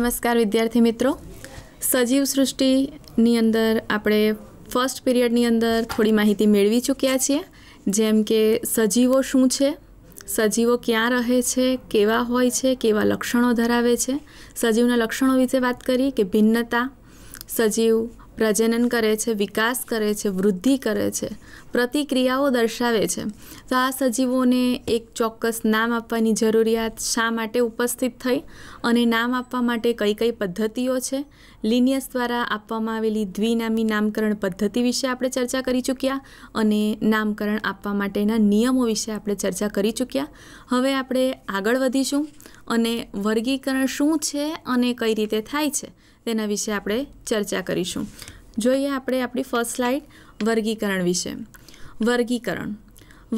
નમસ્કાર વિદ્યાર્થી મિત્રો સજીવ સૃષ્ટિની અંદર આપણે ફર્સ્ટ પીરિયડની અંદર થોડી માહિતી મેળવી ચૂક્યા છીએ જેમ કે સજીવો શું છે સજીવો ક્યાં રહે છે કેવા હોય છે કેવા લક્ષણો ધરાવે છે સજીવના લક્ષણો વિશે વાત કરી કે ભિન્નતા સજીવ પ્રજનન કરે છે વિકાસ કરે છે વૃદ્ધિ કરે છે પ્રતિક્રિયાઓ દર્શાવે છે તો આ સજીવોને એક ચોક્કસ નામ આપવાની જરૂરિયાત શા માટે ઉપસ્થિત થઈ અને નામ આપવા માટે કઈ કઈ પદ્ધતિઓ છે લિનિયસ દ્વારા આપવામાં આવેલી દ્વિનામી નામકરણ પદ્ધતિ વિશે આપણે ચર્ચા કરી ચૂક્યા અને નામકરણ આપવા માટેના નિયમો વિશે આપણે ચર્ચા કરી ચૂક્યા હવે આપણે આગળ વધીશું અને વર્ગીકરણ શું છે અને કઈ રીતે થાય છે તેના વિશે આપણે ચર્ચા કરીશું જોઈએ આપણે આપણી ફર્સ્ટ સ્લાઇડ વર્ગીકરણ વિશે વર્ગીકરણ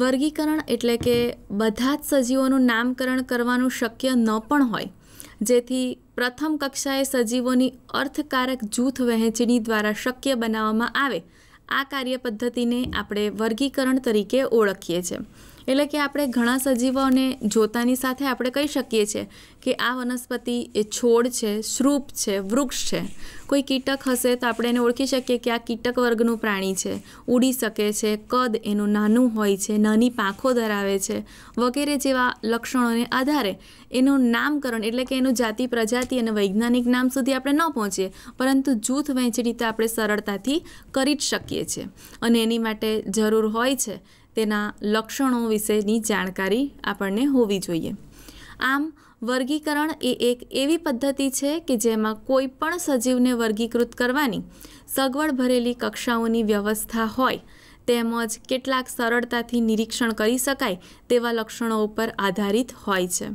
વર્ગીકરણ એટલે કે બધા જ સજીવોનું નામકરણ કરવાનું શક્ય ન પણ હોય જેથી પ્રથમ કક્ષાએ સજીવોની અર્થકારક જૂથ વહેંચણી દ્વારા શક્ય બનાવવામાં આવે આ કાર્ય પદ્ધતિને આપણે વર્ગીકરણ તરીકે ઓળખીએ છીએ એટલે કે આપણે ઘણા સજીવોને જોતાની સાથે આપણે કહી શકીએ છીએ કે આ વનસ્પતિ એ છોડ છે શ્રુપ છે વૃક્ષ છે કોઈ કીટક હશે તો આપણે એને ઓળખી શકીએ કે આ કીટક વર્ગનું પ્રાણી છે ઉડી શકે છે કદ એનું નાનું હોય છે નાની પાંખો ધરાવે છે વગેરે જેવા લક્ષણોને આધારે એનું નામકરણ એટલે કે એનું જાતિ પ્રજાતિ અને વૈજ્ઞાનિક નામ સુધી આપણે ન પહોંચીએ પરંતુ જૂથ વહેંચણી તો આપણે સરળતાથી કરી જ શકીએ છીએ અને એની માટે જરૂર હોય છે તેના લક્ષણો વિશેની જાણકારી આપણને હોવી જોઈએ આમ વર્ગીકરણ એ એક એવી પદ્ધતિ છે કે જેમાં કોઈ પણ સજીવને વર્ગીકૃત કરવાની સગવડ ભરેલી કક્ષાઓની વ્યવસ્થા હોય તેમજ કેટલાક સરળતાથી નિરીક્ષણ કરી શકાય તેવા લક્ષણો ઉપર આધારિત હોય છે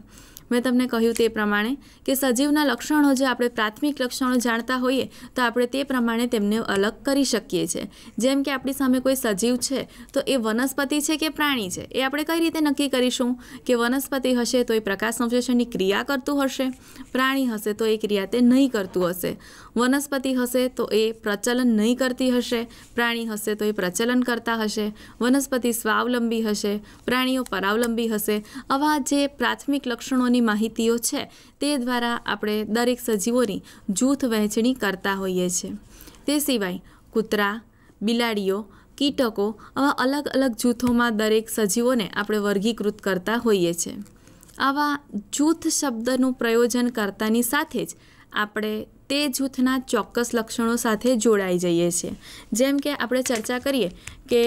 મેં તમને કહ્યું તે પ્રમાણે કે સજીવના લક્ષણો જે આપણે પ્રાથમિક લક્ષણો જાણતા હોઈએ તો આપણે તે પ્રમાણે તેમને અલગ કરી શકીએ છીએ જેમ કે આપણી સામે કોઈ સજીવ છે તો એ વનસ્પતિ છે કે પ્રાણી છે એ આપણે કઈ રીતે નક્કી કરીશું કે વનસ્પતિ હશે તો એ પ્રકાશ સંશ્લેષણની ક્રિયા કરતું હશે પ્રાણી હશે તો એ ક્રિયા તે નહીં કરતું હશે વનસ્પતિ હશે તો એ પ્રચલન નહીં કરતી હશે પ્રાણી હશે તો એ પ્રચલન કરતા હશે વનસ્પતિ સ્વાવલંબી હશે પ્રાણીઓ પરાવલંબી હશે આવા જે પ્રાથમિક લક્ષણોની માહિતીઓ છે તે દ્વારા આપણે દરેક સજીવોની જૂથ વહેંચણી કરતા હોઈએ છીએ તે સિવાય કૂતરા બિલાડીઓ કીટકો આવા અલગ અલગ જૂથોમાં દરેક સજીવોને આપણે વર્ગીકૃત કરતા હોઈએ છીએ આવા જૂથ શબ્દનું પ્રયોજન કરતાની સાથે જ આપણે તે જૂથના ચોક્કસ લક્ષણો સાથે જોડાઈ જઈએ છીએ જેમ કે આપણે ચર્ચા કરીએ કે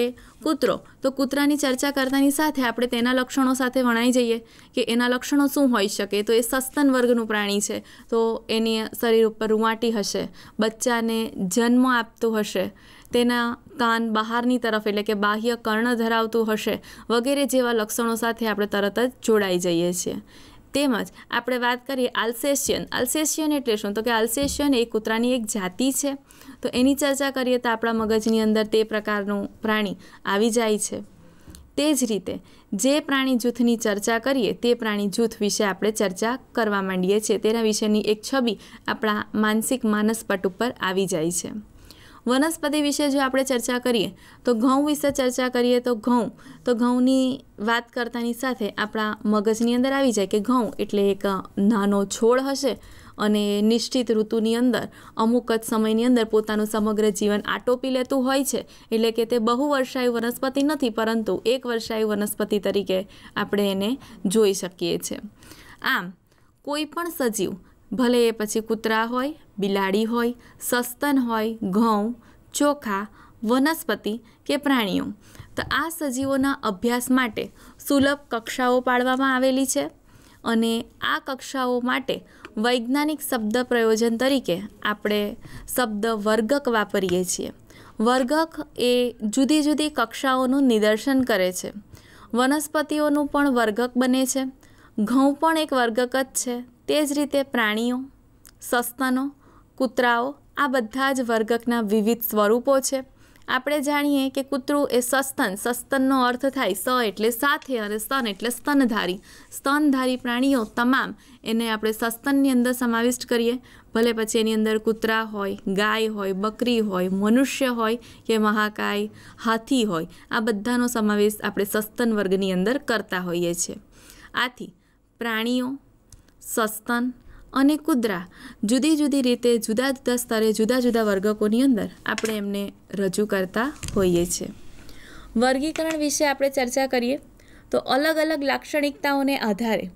કૂતરો તો કૂતરાની ચર્ચા કરતાની સાથે આપણે તેના લક્ષણો સાથે વણાઈ જઈએ કે એના લક્ષણો શું હોઈ શકે તો એ સસ્તન વર્ગનું પ્રાણી છે તો એની શરીર ઉપર રૂવાટી હશે બચ્ચાને જન્મ આપતું હશે તેના કાન બહારની તરફ એટલે કે બાહ્ય કર્ણ ધરાવતું હશે વગેરે જેવા લક્ષણો સાથે આપણે તરત જ જોડાઈ જઈએ છીએ તેમજ આપણે વાત કરીએ આલ્સેશિયન આલ્સેશિયન એટલે શું તો કે આલ્સેશિયન એ કૂતરાની એક જાતિ છે તો એની ચર્ચા કરીએ તો આપણા મગજની અંદર તે પ્રકારનું પ્રાણી આવી જાય છે તે જ રીતે જે પ્રાણી જૂથની ચર્ચા કરીએ તે પ્રાણી જૂથ વિશે આપણે ચર્ચા કરવા માંડીએ છીએ તેના વિશેની એક છબી આપણા માનસિક માનસપટ ઉપર આવી જાય છે વનસ્પતિ વિશે જો આપણે ચર્ચા કરીએ તો ઘઉં વિશે ચર્ચા કરીએ તો ઘઉં તો ઘઉંની વાત કરતાની સાથે આપણા મગજની અંદર આવી જાય કે ઘઉં એટલે એક નાનો છોડ હશે અને નિશ્ચિત ઋતુની અંદર અમુક જ સમયની અંદર પોતાનું સમગ્ર જીવન આટોપી લેતું હોય છે એટલે કે તે બહુ બહુવર્ષાયુ વનસ્પતિ નથી પરંતુ એક વર્ષાયુ વનસ્પતિ તરીકે આપણે એને જોઈ શકીએ છીએ આમ કોઈ પણ સજીવ ભલે એ પછી કૂતરા હોય બિલાડી હોય સસ્તન હોય ઘઉં ચોખા વનસ્પતિ કે પ્રાણીઓ તો આ સજીવોના અભ્યાસ માટે સુલભ કક્ષાઓ પાડવામાં આવેલી છે અને આ કક્ષાઓ માટે વૈજ્ઞાનિક શબ્દ પ્રયોજન તરીકે આપણે શબ્દ વર્ગક વાપરીએ છીએ વર્ગક એ જુદી જુદી કક્ષાઓનું નિદર્શન કરે છે વનસ્પતિઓનું પણ વર્ગક બને છે ઘઉં પણ એક વર્ગક જ છે તે જ રીતે પ્રાણીઓ સસ્તનો કૂતરાઓ આ બધા જ વર્ગકના વિવિધ સ્વરૂપો છે આપણે જાણીએ કે કૂતરું એ સસ્તન સસ્તનનો અર્થ થાય સ એટલે સાથે અને સ્તન એટલે સ્તનધારી સ્તનધારી પ્રાણીઓ તમામ એને આપણે સસ્તનની અંદર સમાવિષ્ટ કરીએ ભલે પછી એની અંદર કૂતરા હોય ગાય હોય બકરી હોય મનુષ્ય હોય કે મહાકાય હાથી હોય આ બધાનો સમાવેશ આપણે સસ્તન વર્ગની અંદર કરતા હોઈએ છીએ આથી પ્રાણીઓ સસ્તન અને કુદરા જુદી જુદી રીતે જુદા જુદા સ્તરે જુદા જુદા વર્ગકોની અંદર આપણે એમને રજૂ કરતા હોઈએ છીએ વર્ગીકરણ વિશે આપણે ચર્ચા કરીએ તો અલગ અલગ લાક્ષણિકતાઓને આધારે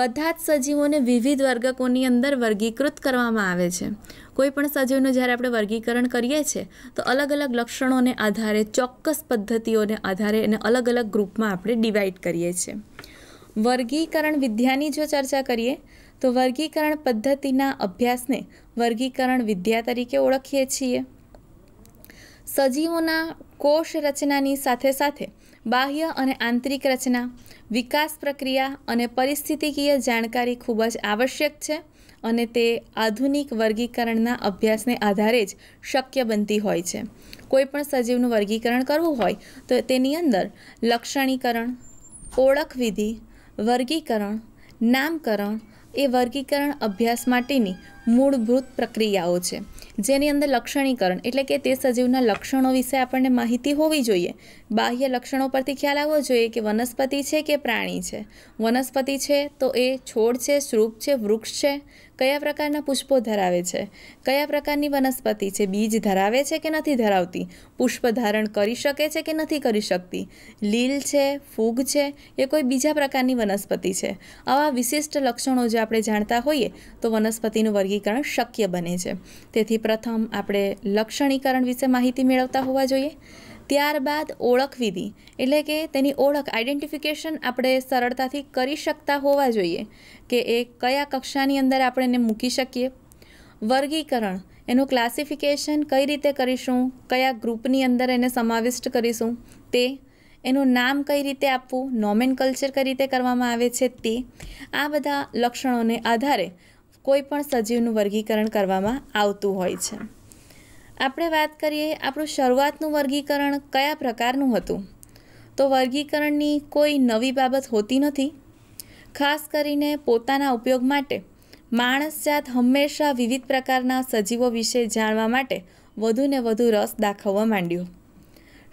બધા જ સજીવોને વિવિધ વર્ગકોની અંદર વર્ગીકૃત કરવામાં આવે છે કોઈ પણ સજીવનું જ્યારે આપણે વર્ગીકરણ કરીએ છીએ તો અલગ અલગ લક્ષણોને આધારે ચોક્કસ પદ્ધતિઓને આધારે એને અલગ અલગ ગ્રુપમાં આપણે ડિવાઈડ કરીએ છીએ વર્ગીકરણ વિદ્યાની જો ચર્ચા કરીએ તો વર્ગીકરણ પદ્ધતિના અભ્યાસને વર્ગીકરણ વિદ્યા તરીકે ઓળખીએ છીએ સજીવોના કોષ રચનાની સાથે સાથે બાહ્ય અને આંતરિક રચના વિકાસ પ્રક્રિયા અને પરિસ્થિતિકીય જાણકારી ખૂબ જ આવશ્યક છે અને તે આધુનિક વર્ગીકરણના અભ્યાસને આધારે જ શક્ય બનતી હોય છે કોઈપણ સજીવનું વર્ગીકરણ કરવું હોય તો તેની અંદર લક્ષણીકરણ ઓળખ વિધિ વર્ગીકરણ નામકરણ એ વર્ગીકરણ અભ્યાસ માટેની મૂળભૂત પ્રક્રિયાઓ છે જેની અંદર લક્ષણીકરણ એટલે કે તે સજીવના લક્ષણો વિશે આપણને માહિતી હોવી જોઈએ બાહ્ય લક્ષણો પરથી ખ્યાલ આવવો જોઈએ કે વનસ્પતિ છે કે પ્રાણી છે વનસ્પતિ છે તો એ છોડ છે સ્વરૂપ છે વૃક્ષ છે કયા પ્રકારના પુષ્પો ધરાવે છે કયા પ્રકારની વનસ્પતિ છે બીજ ધરાવે છે કે નથી ધરાવતી પુષ્પ ધારણ કરી શકે છે કે નથી કરી શકતી લીલ છે ફૂગ છે કે કોઈ બીજા પ્રકારની વનસ્પતિ છે આવા વિશિષ્ટ લક્ષણો જો આપણે જાણતા હોઈએ તો વનસ્પતિનું વર્ગીકરણ શક્ય બને છે તેથી પ્રથમ આપણે લક્ષણીકરણ વિશે માહિતી મેળવતા હોવા જોઈએ ત્યારબાદ ઓળખવિધિ એટલે કે તેની ઓળખ આઈડેન્ટિફિકેશન આપણે સરળતાથી કરી શકતા હોવા જોઈએ કે એ કયા કક્ષાની અંદર આપણે એને મૂકી શકીએ વર્ગીકરણ એનું ક્લાસિફિકેશન કઈ રીતે કરીશું કયા ગ્રુપની અંદર એને સમાવિષ્ટ કરીશું તે એનું નામ કઈ રીતે આપવું નોમેન કલ્ચર કઈ રીતે કરવામાં આવે છે તે આ બધા લક્ષણોને આધારે કોઈપણ સજીવનું વર્ગીકરણ કરવામાં આવતું હોય છે આપણે વાત કરીએ આપણું શરૂઆતનું વર્ગીકરણ કયા પ્રકારનું હતું તો વર્ગીકરણની કોઈ નવી બાબત હોતી નથી ખાસ કરીને પોતાના ઉપયોગ માટે માણસ જાત હંમેશા વિવિધ પ્રકારના સજીવો વિશે જાણવા માટે વધુને વધુ રસ દાખવવા માંડ્યો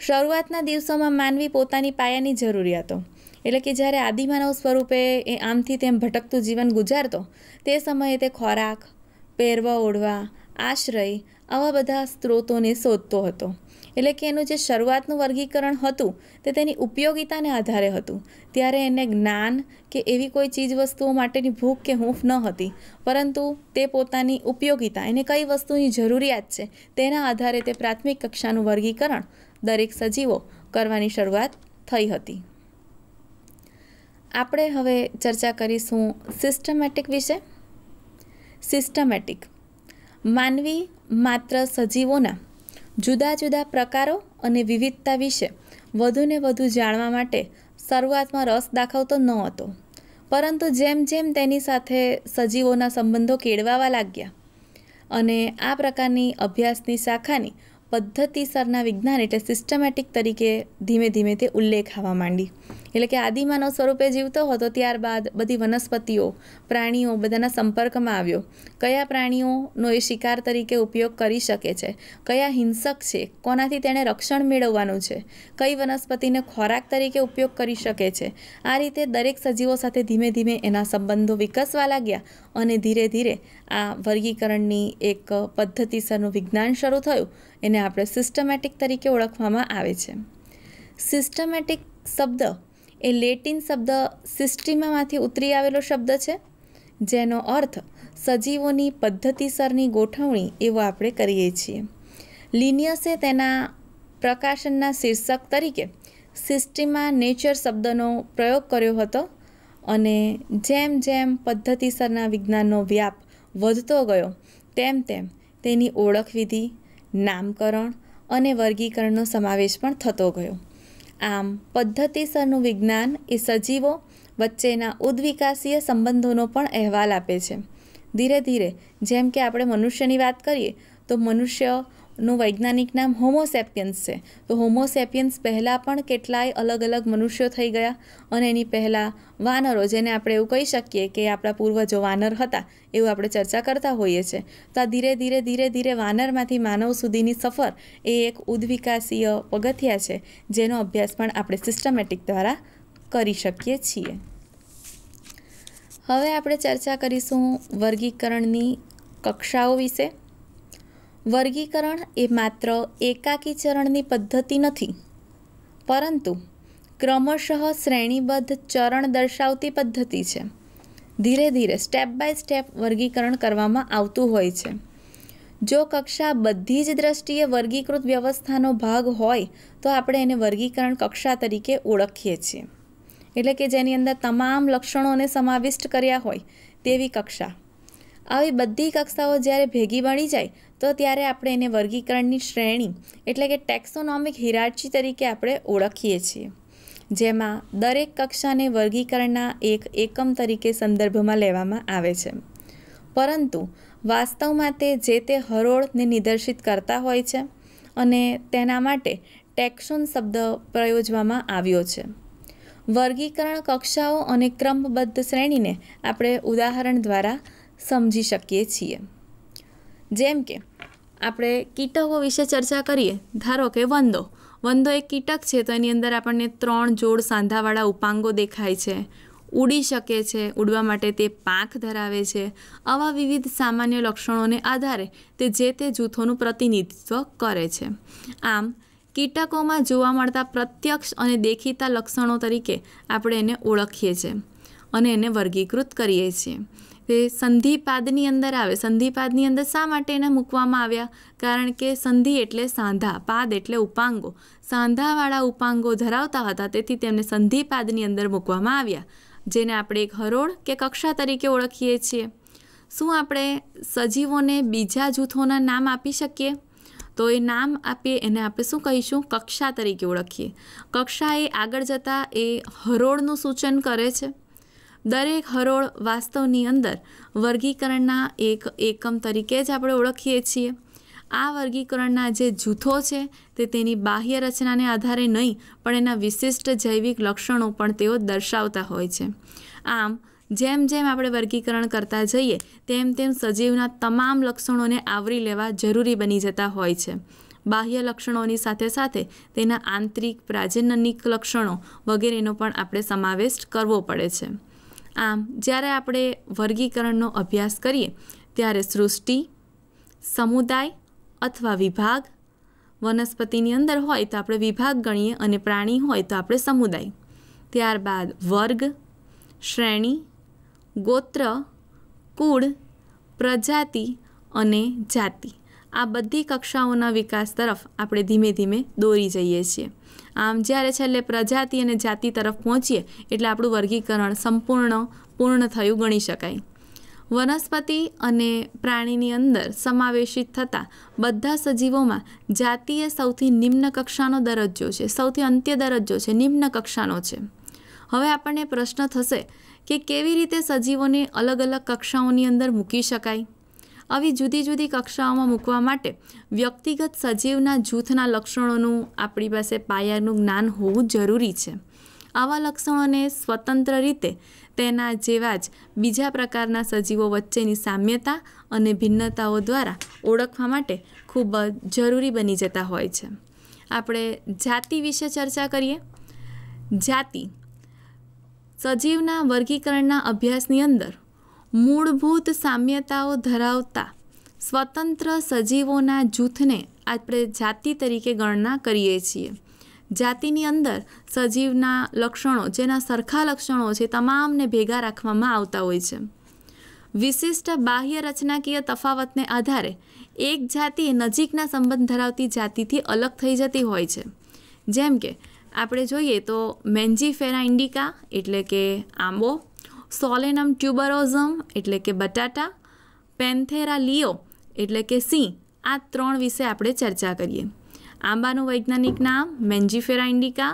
શરૂઆતના દિવસોમાં માનવી પોતાની પાયાની જરૂરિયાતો એટલે કે જ્યારે આદિમાનવ સ્વરૂપે એ આમથી તેમ ભટકતું જીવન ગુજારતો તે સમયે તે ખોરાક પહેરવા ઓઢવા આશ્રય આવા બધા સ્ત્રોતોને શોધતો હતો એટલે કે એનું જે શરૂઆતનું વર્ગીકરણ હતું તે તેની ઉપયોગિતાને આધારે હતું ત્યારે એને જ્ઞાન કે એવી કોઈ ચીજ વસ્તુઓ માટેની ભૂખ કે હૂંફ ન હતી પરંતુ તે પોતાની ઉપયોગિતા એને કઈ વસ્તુની જરૂરિયાત છે તેના આધારે તે પ્રાથમિક કક્ષાનું વર્ગીકરણ દરેક સજીવો કરવાની શરૂઆત થઈ હતી આપણે હવે ચર્ચા કરીશું સિસ્ટમેટિક વિશે સિસ્ટમેટિક માનવી માત્ર સજીવોના જુદા જુદા પ્રકારો અને વિવિધતા વિશે વધુને વધુ જાણવા માટે શરૂઆતમાં રસ દાખવતો ન હતો પરંતુ જેમ જેમ તેની સાથે સજીવોના સંબંધો કેળવાવા લાગ્યા અને આ પ્રકારની અભ્યાસની શાખાની પદ્ધતિસરના વિજ્ઞાન એટલે સિસ્ટમેટિક તરીકે ધીમે ધીમે તે ઉલ્લેખ આવવા માંડી એટલે કે આદિમાનવ સ્વરૂપે જીવતો હતો ત્યારબાદ બધી વનસ્પતિઓ પ્રાણીઓ બધાના સંપર્કમાં આવ્યો કયા પ્રાણીઓનો એ શિકાર તરીકે ઉપયોગ કરી શકે છે કયા હિંસક છે કોનાથી તેણે રક્ષણ મેળવવાનું છે કઈ વનસ્પતિને ખોરાક તરીકે ઉપયોગ કરી શકે છે આ રીતે દરેક સજીવો સાથે ધીમે ધીમે એના સંબંધો વિકસવા લાગ્યા અને ધીરે ધીરે આ વર્ગીકરણની એક પદ્ધતિસરનું વિજ્ઞાન શરૂ થયું એને આપણે સિસ્ટમેટિક તરીકે ઓળખવામાં આવે છે સિસ્ટમેટિક શબ્દ એ લેટિન શબ્દ સિસ્ટિમામાંથી ઉતરી આવેલો શબ્દ છે જેનો અર્થ સજીવોની પદ્ધતિસરની ગોઠવણી એવો આપણે કરીએ છીએ લિનિયસે તેના પ્રકાશનના શીર્ષક તરીકે સિસ્ટિમા નેચર શબ્દનો પ્રયોગ કર્યો હતો અને જેમ જેમ પદ્ધતિસરના વિજ્ઞાનનો વ્યાપ વધતો ગયો તેમ તેમ તેની ઓળખવિધિ નામકરણ અને વર્ગીકરણનો સમાવેશ પણ થતો ગયો આમ પદ્ધતિસરનું વિજ્ઞાન એ સજીવો વચ્ચેના ઉદ્વિકાસીય સંબંધોનો પણ અહેવાલ આપે છે ધીરે ધીરે જેમ કે આપણે મનુષ્યની વાત કરીએ તો મનુષ્ય નું વૈજ્ઞાનિક નામ હોમોસેપિયન્સ છે તો હોમોસેપિયન્સ પહેલાં પણ કેટલાય અલગ અલગ મનુષ્યો થઈ ગયા અને એની પહેલાં વાનરો જેને આપણે એવું કહી શકીએ કે આપણા પૂર્વજો વાનર હતા એવું આપણે ચર્ચા કરતા હોઈએ છીએ તો આ ધીરે ધીરે ધીરે ધીરે વાનરમાંથી માનવ સુધીની સફર એ એક ઉદ્વિકાસીય પગથિયા છે જેનો અભ્યાસ પણ આપણે સિસ્ટમેટિક દ્વારા કરી શકીએ છીએ હવે આપણે ચર્ચા કરીશું વર્ગીકરણની કક્ષાઓ વિશે વર્ગીકરણ એ માત્ર એકાકીચરણની પદ્ધતિ નથી પરંતુ ક્રમશઃ શ્રેણીબદ્ધ ચરણ દર્શાવતી પદ્ધતિ છે ધીરે ધીરે સ્ટેપ બાય સ્ટેપ વર્ગીકરણ કરવામાં આવતું હોય છે જો કક્ષા બધી જ દ્રષ્ટિએ વર્ગીકૃત વ્યવસ્થાનો ભાગ હોય તો આપણે એને વર્ગીકરણ કક્ષા તરીકે ઓળખીએ છીએ એટલે કે જેની અંદર તમામ લક્ષણોને સમાવિષ્ટ કર્યા હોય તેવી કક્ષા આવી બધી કક્ષાઓ જ્યારે ભેગી બની જાય તો ત્યારે આપણે એને વર્ગીકરણની શ્રેણી એટલે કે ટેક્સોનોમિક હિરાર્ચી તરીકે આપણે ઓળખીએ છીએ જેમાં દરેક કક્ષાને વર્ગીકરણના એક એકમ તરીકે સંદર્ભમાં લેવામાં આવે છે પરંતુ વાસ્તવમાં તે જે તે હરોળને નિદર્શિત કરતા હોય છે અને તેના માટે ટેક્સોન શબ્દ પ્રયોજવામાં આવ્યો છે વર્ગીકરણ કક્ષાઓ અને ક્રમબદ્ધ શ્રેણીને આપણે ઉદાહરણ દ્વારા સમજી શકીએ છીએ જેમ કે આપણે કીટકો વિશે ચર્ચા કરીએ ધારો કે વંદો વંદો એક કીટક છે તો એની અંદર આપણને ત્રણ જોડ સાંધાવાળા ઉપાંગો દેખાય છે ઉડી શકે છે ઉડવા માટે તે પાંખ ધરાવે છે આવા વિવિધ સામાન્ય લક્ષણોને આધારે તે જે તે જૂથોનું પ્રતિનિધિત્વ કરે છે આમ કીટકોમાં જોવા મળતા પ્રત્યક્ષ અને દેખીતા લક્ષણો તરીકે આપણે એને ઓળખીએ છીએ અને એને વર્ગીકૃત કરીએ છીએ કે સંધિપાદની અંદર આવે સંધિપાદની અંદર શા માટે એને મૂકવામાં આવ્યા કારણ કે સંધિ એટલે સાંધા પાદ એટલે ઉપાંગો સાંધાવાળા ઉપાંગો ધરાવતા હતા તેથી તેમને સંધિપાદની અંદર મૂકવામાં આવ્યા જેને આપણે એક હરોળ કે કક્ષા તરીકે ઓળખીએ છીએ શું આપણે સજીવોને બીજા જૂથોના નામ આપી શકીએ તો એ નામ આપીએ એને આપણે શું કહીશું કક્ષા તરીકે ઓળખીએ કક્ષા એ આગળ જતાં એ હરોળનું સૂચન કરે છે દરેક હરોળ વાસ્તવની અંદર વર્ગીકરણના એક એકમ તરીકે જ આપણે ઓળખીએ છીએ આ વર્ગીકરણના જે જૂથો છે તે તેની બાહ્ય રચનાને આધારે નહીં પણ એના વિશિષ્ટ જૈવિક લક્ષણો પણ તેઓ દર્શાવતા હોય છે આમ જેમ જેમ આપણે વર્ગીકરણ કરતા જઈએ તેમ તેમ સજીવના તમામ લક્ષણોને આવરી લેવા જરૂરી બની જતા હોય છે બાહ્ય લક્ષણોની સાથે સાથે તેના આંતરિક પ્રાજનનિક લક્ષણો વગેરેનો પણ આપણે સમાવેશ કરવો પડે છે આમ જ્યારે આપણે વર્ગીકરણનો અભ્યાસ કરીએ ત્યારે સૃષ્ટિ સમુદાય અથવા વિભાગ વનસ્પતિની અંદર હોય તો આપણે વિભાગ ગણીએ અને પ્રાણી હોય તો આપણે સમુદાય ત્યારબાદ વર્ગ શ્રેણી ગોત્ર કુળ પ્રજાતિ અને જાતિ આ બધી કક્ષાઓના વિકાસ તરફ આપણે ધીમે ધીમે દોરી જઈએ છીએ આમ જ્યારે છેલ્લે પ્રજાતિ અને જાતિ તરફ પહોંચીએ એટલે આપણું વર્ગીકરણ સંપૂર્ણ પૂર્ણ થયું ગણી શકાય વનસ્પતિ અને પ્રાણીની અંદર સમાવેશિત થતા બધા સજીવોમાં જાતિ એ સૌથી નિમ્ન કક્ષાનો દરજ્જો છે સૌથી અંત્ય દરજ્જો છે નિમ્ન કક્ષાનો છે હવે આપણને પ્રશ્ન થશે કે કેવી રીતે સજીવોને અલગ અલગ કક્ષાઓની અંદર મૂકી શકાય આવી જુદી જુદી કક્ષાઓમાં મૂકવા માટે વ્યક્તિગત સજીવના જૂથના લક્ષણોનું આપણી પાસે પાયાનું જ્ઞાન હોવું જરૂરી છે આવા લક્ષણોને સ્વતંત્ર રીતે તેના જેવા જ બીજા પ્રકારના સજીવો વચ્ચેની સામ્યતા અને ભિન્નતાઓ દ્વારા ઓળખવા માટે ખૂબ જ જરૂરી બની જતા હોય છે આપણે જાતિ વિશે ચર્ચા કરીએ જાતિ સજીવના વર્ગીકરણના અભ્યાસની અંદર મૂળભૂત સામ્યતાઓ ધરાવતા સ્વતંત્ર સજીવોના જૂથને આપણે જાતિ તરીકે ગણના કરીએ છીએ જાતિની અંદર સજીવના લક્ષણો જેના સરખા લક્ષણો છે તમામને ભેગા રાખવામાં આવતા હોય છે વિશિષ્ટ બાહ્ય રચનાકીય તફાવતને આધારે એક જાતિ નજીકના સંબંધ ધરાવતી જાતિથી અલગ થઈ જતી હોય છે જેમ કે આપણે જોઈએ તો મેન્જીફેરા ઇન્ડિકા એટલે કે આંબો સોલેનમ ટ્યુબરોઝમ એટલે કે બટાટા પેન્થેરા લિયો એટલે કે સિંહ આ ત્રણ વિશે આપણે ચર્ચા કરીએ આંબાનું વૈજ્ઞાનિક નામ મેન્જીફેરા ઇન્ડિકા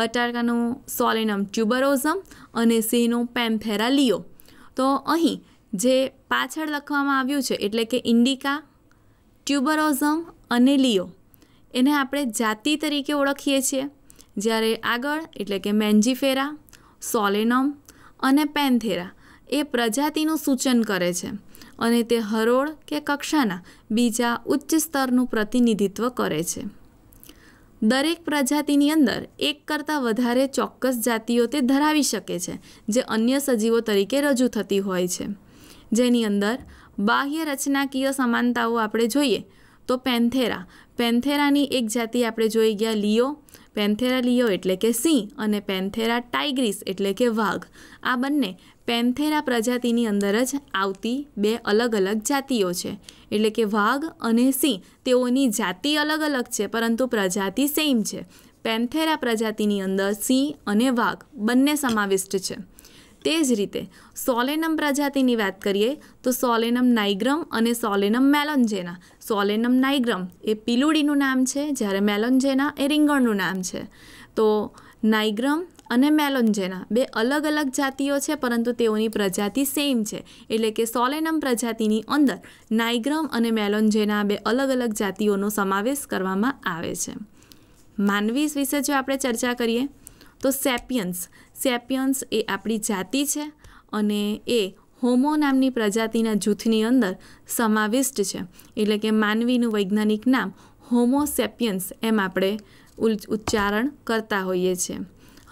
બટાકાનું સોલેનમ ટ્યુબરોઝમ અને સિંહનું પેન્થેરા લિયો તો અહીં જે પાછળ લખવામાં આવ્યું છે એટલે કે ઇન્ડિકા ટ્યુબરોઝમ અને લિયો એને આપણે જાતિ તરીકે ઓળખીએ છીએ જ્યારે આગળ એટલે કે મેન્જીફેરા સોલેનમ અને પેન્થેરા એ પ્રજાતિનું સૂચન કરે છે અને તે હરોળ કે કક્ષાના બીજા ઉચ્ચ સ્તરનું પ્રતિનિધિત્વ કરે છે દરેક પ્રજાતિની અંદર એક કરતાં વધારે ચોક્કસ જાતિઓ તે ધરાવી શકે છે જે અન્ય સજીવો તરીકે રજૂ થતી હોય છે જેની અંદર બાહ્ય રચનાકીય સમાનતાઓ આપણે જોઈએ તો પેન્થેરા પેન્થેરાની એક જાતિ આપણે જોઈ ગયા લિયો પેન્થેરા લિયો એટલે કે સિંહ અને પેન્થેરા ટાઇગ્રીસ એટલે કે વાઘ આ બંને પેન્થેરા પ્રજાતિની અંદર જ આવતી બે અલગ અલગ જાતિઓ છે એટલે કે વાઘ અને સિંહ તેઓની જાતિ અલગ અલગ છે પરંતુ પ્રજાતિ સેમ છે પેન્થેરા પ્રજાતિની અંદર સિંહ અને વાઘ બંને સમાવિષ્ટ છે તે જ રીતે સોલેનમ પ્રજાતિની વાત કરીએ તો સોલેનમ નાઇગ્રમ અને સોલેનમ મેલોન્જેના સોલેનમ નાઇગ્રમ એ પીલુડીનું નામ છે જ્યારે મેલોન્જેના એ રીંગણનું નામ છે તો નાઇગ્રમ અને મેલોન્જેના બે અલગ અલગ જાતિઓ છે પરંતુ તેઓની પ્રજાતિ સેમ છે એટલે કે સોલેનમ પ્રજાતિની અંદર નાઇગ્રમ અને મેલોન્જેના બે અલગ અલગ જાતિઓનો સમાવેશ કરવામાં આવે છે માનવીસ વિશે જો આપણે ચર્ચા કરીએ તો સેપિયન્સ સેપિયન્સ એ આપણી જાતિ છે અને એ હોમો નામની પ્રજાતિના જૂથની અંદર સમાવિષ્ટ છે એટલે કે માનવીનું વૈજ્ઞાનિક નામ હોમો સેપિયન્સ એમ આપણે ઉચ્ચારણ કરતા હોઈએ છીએ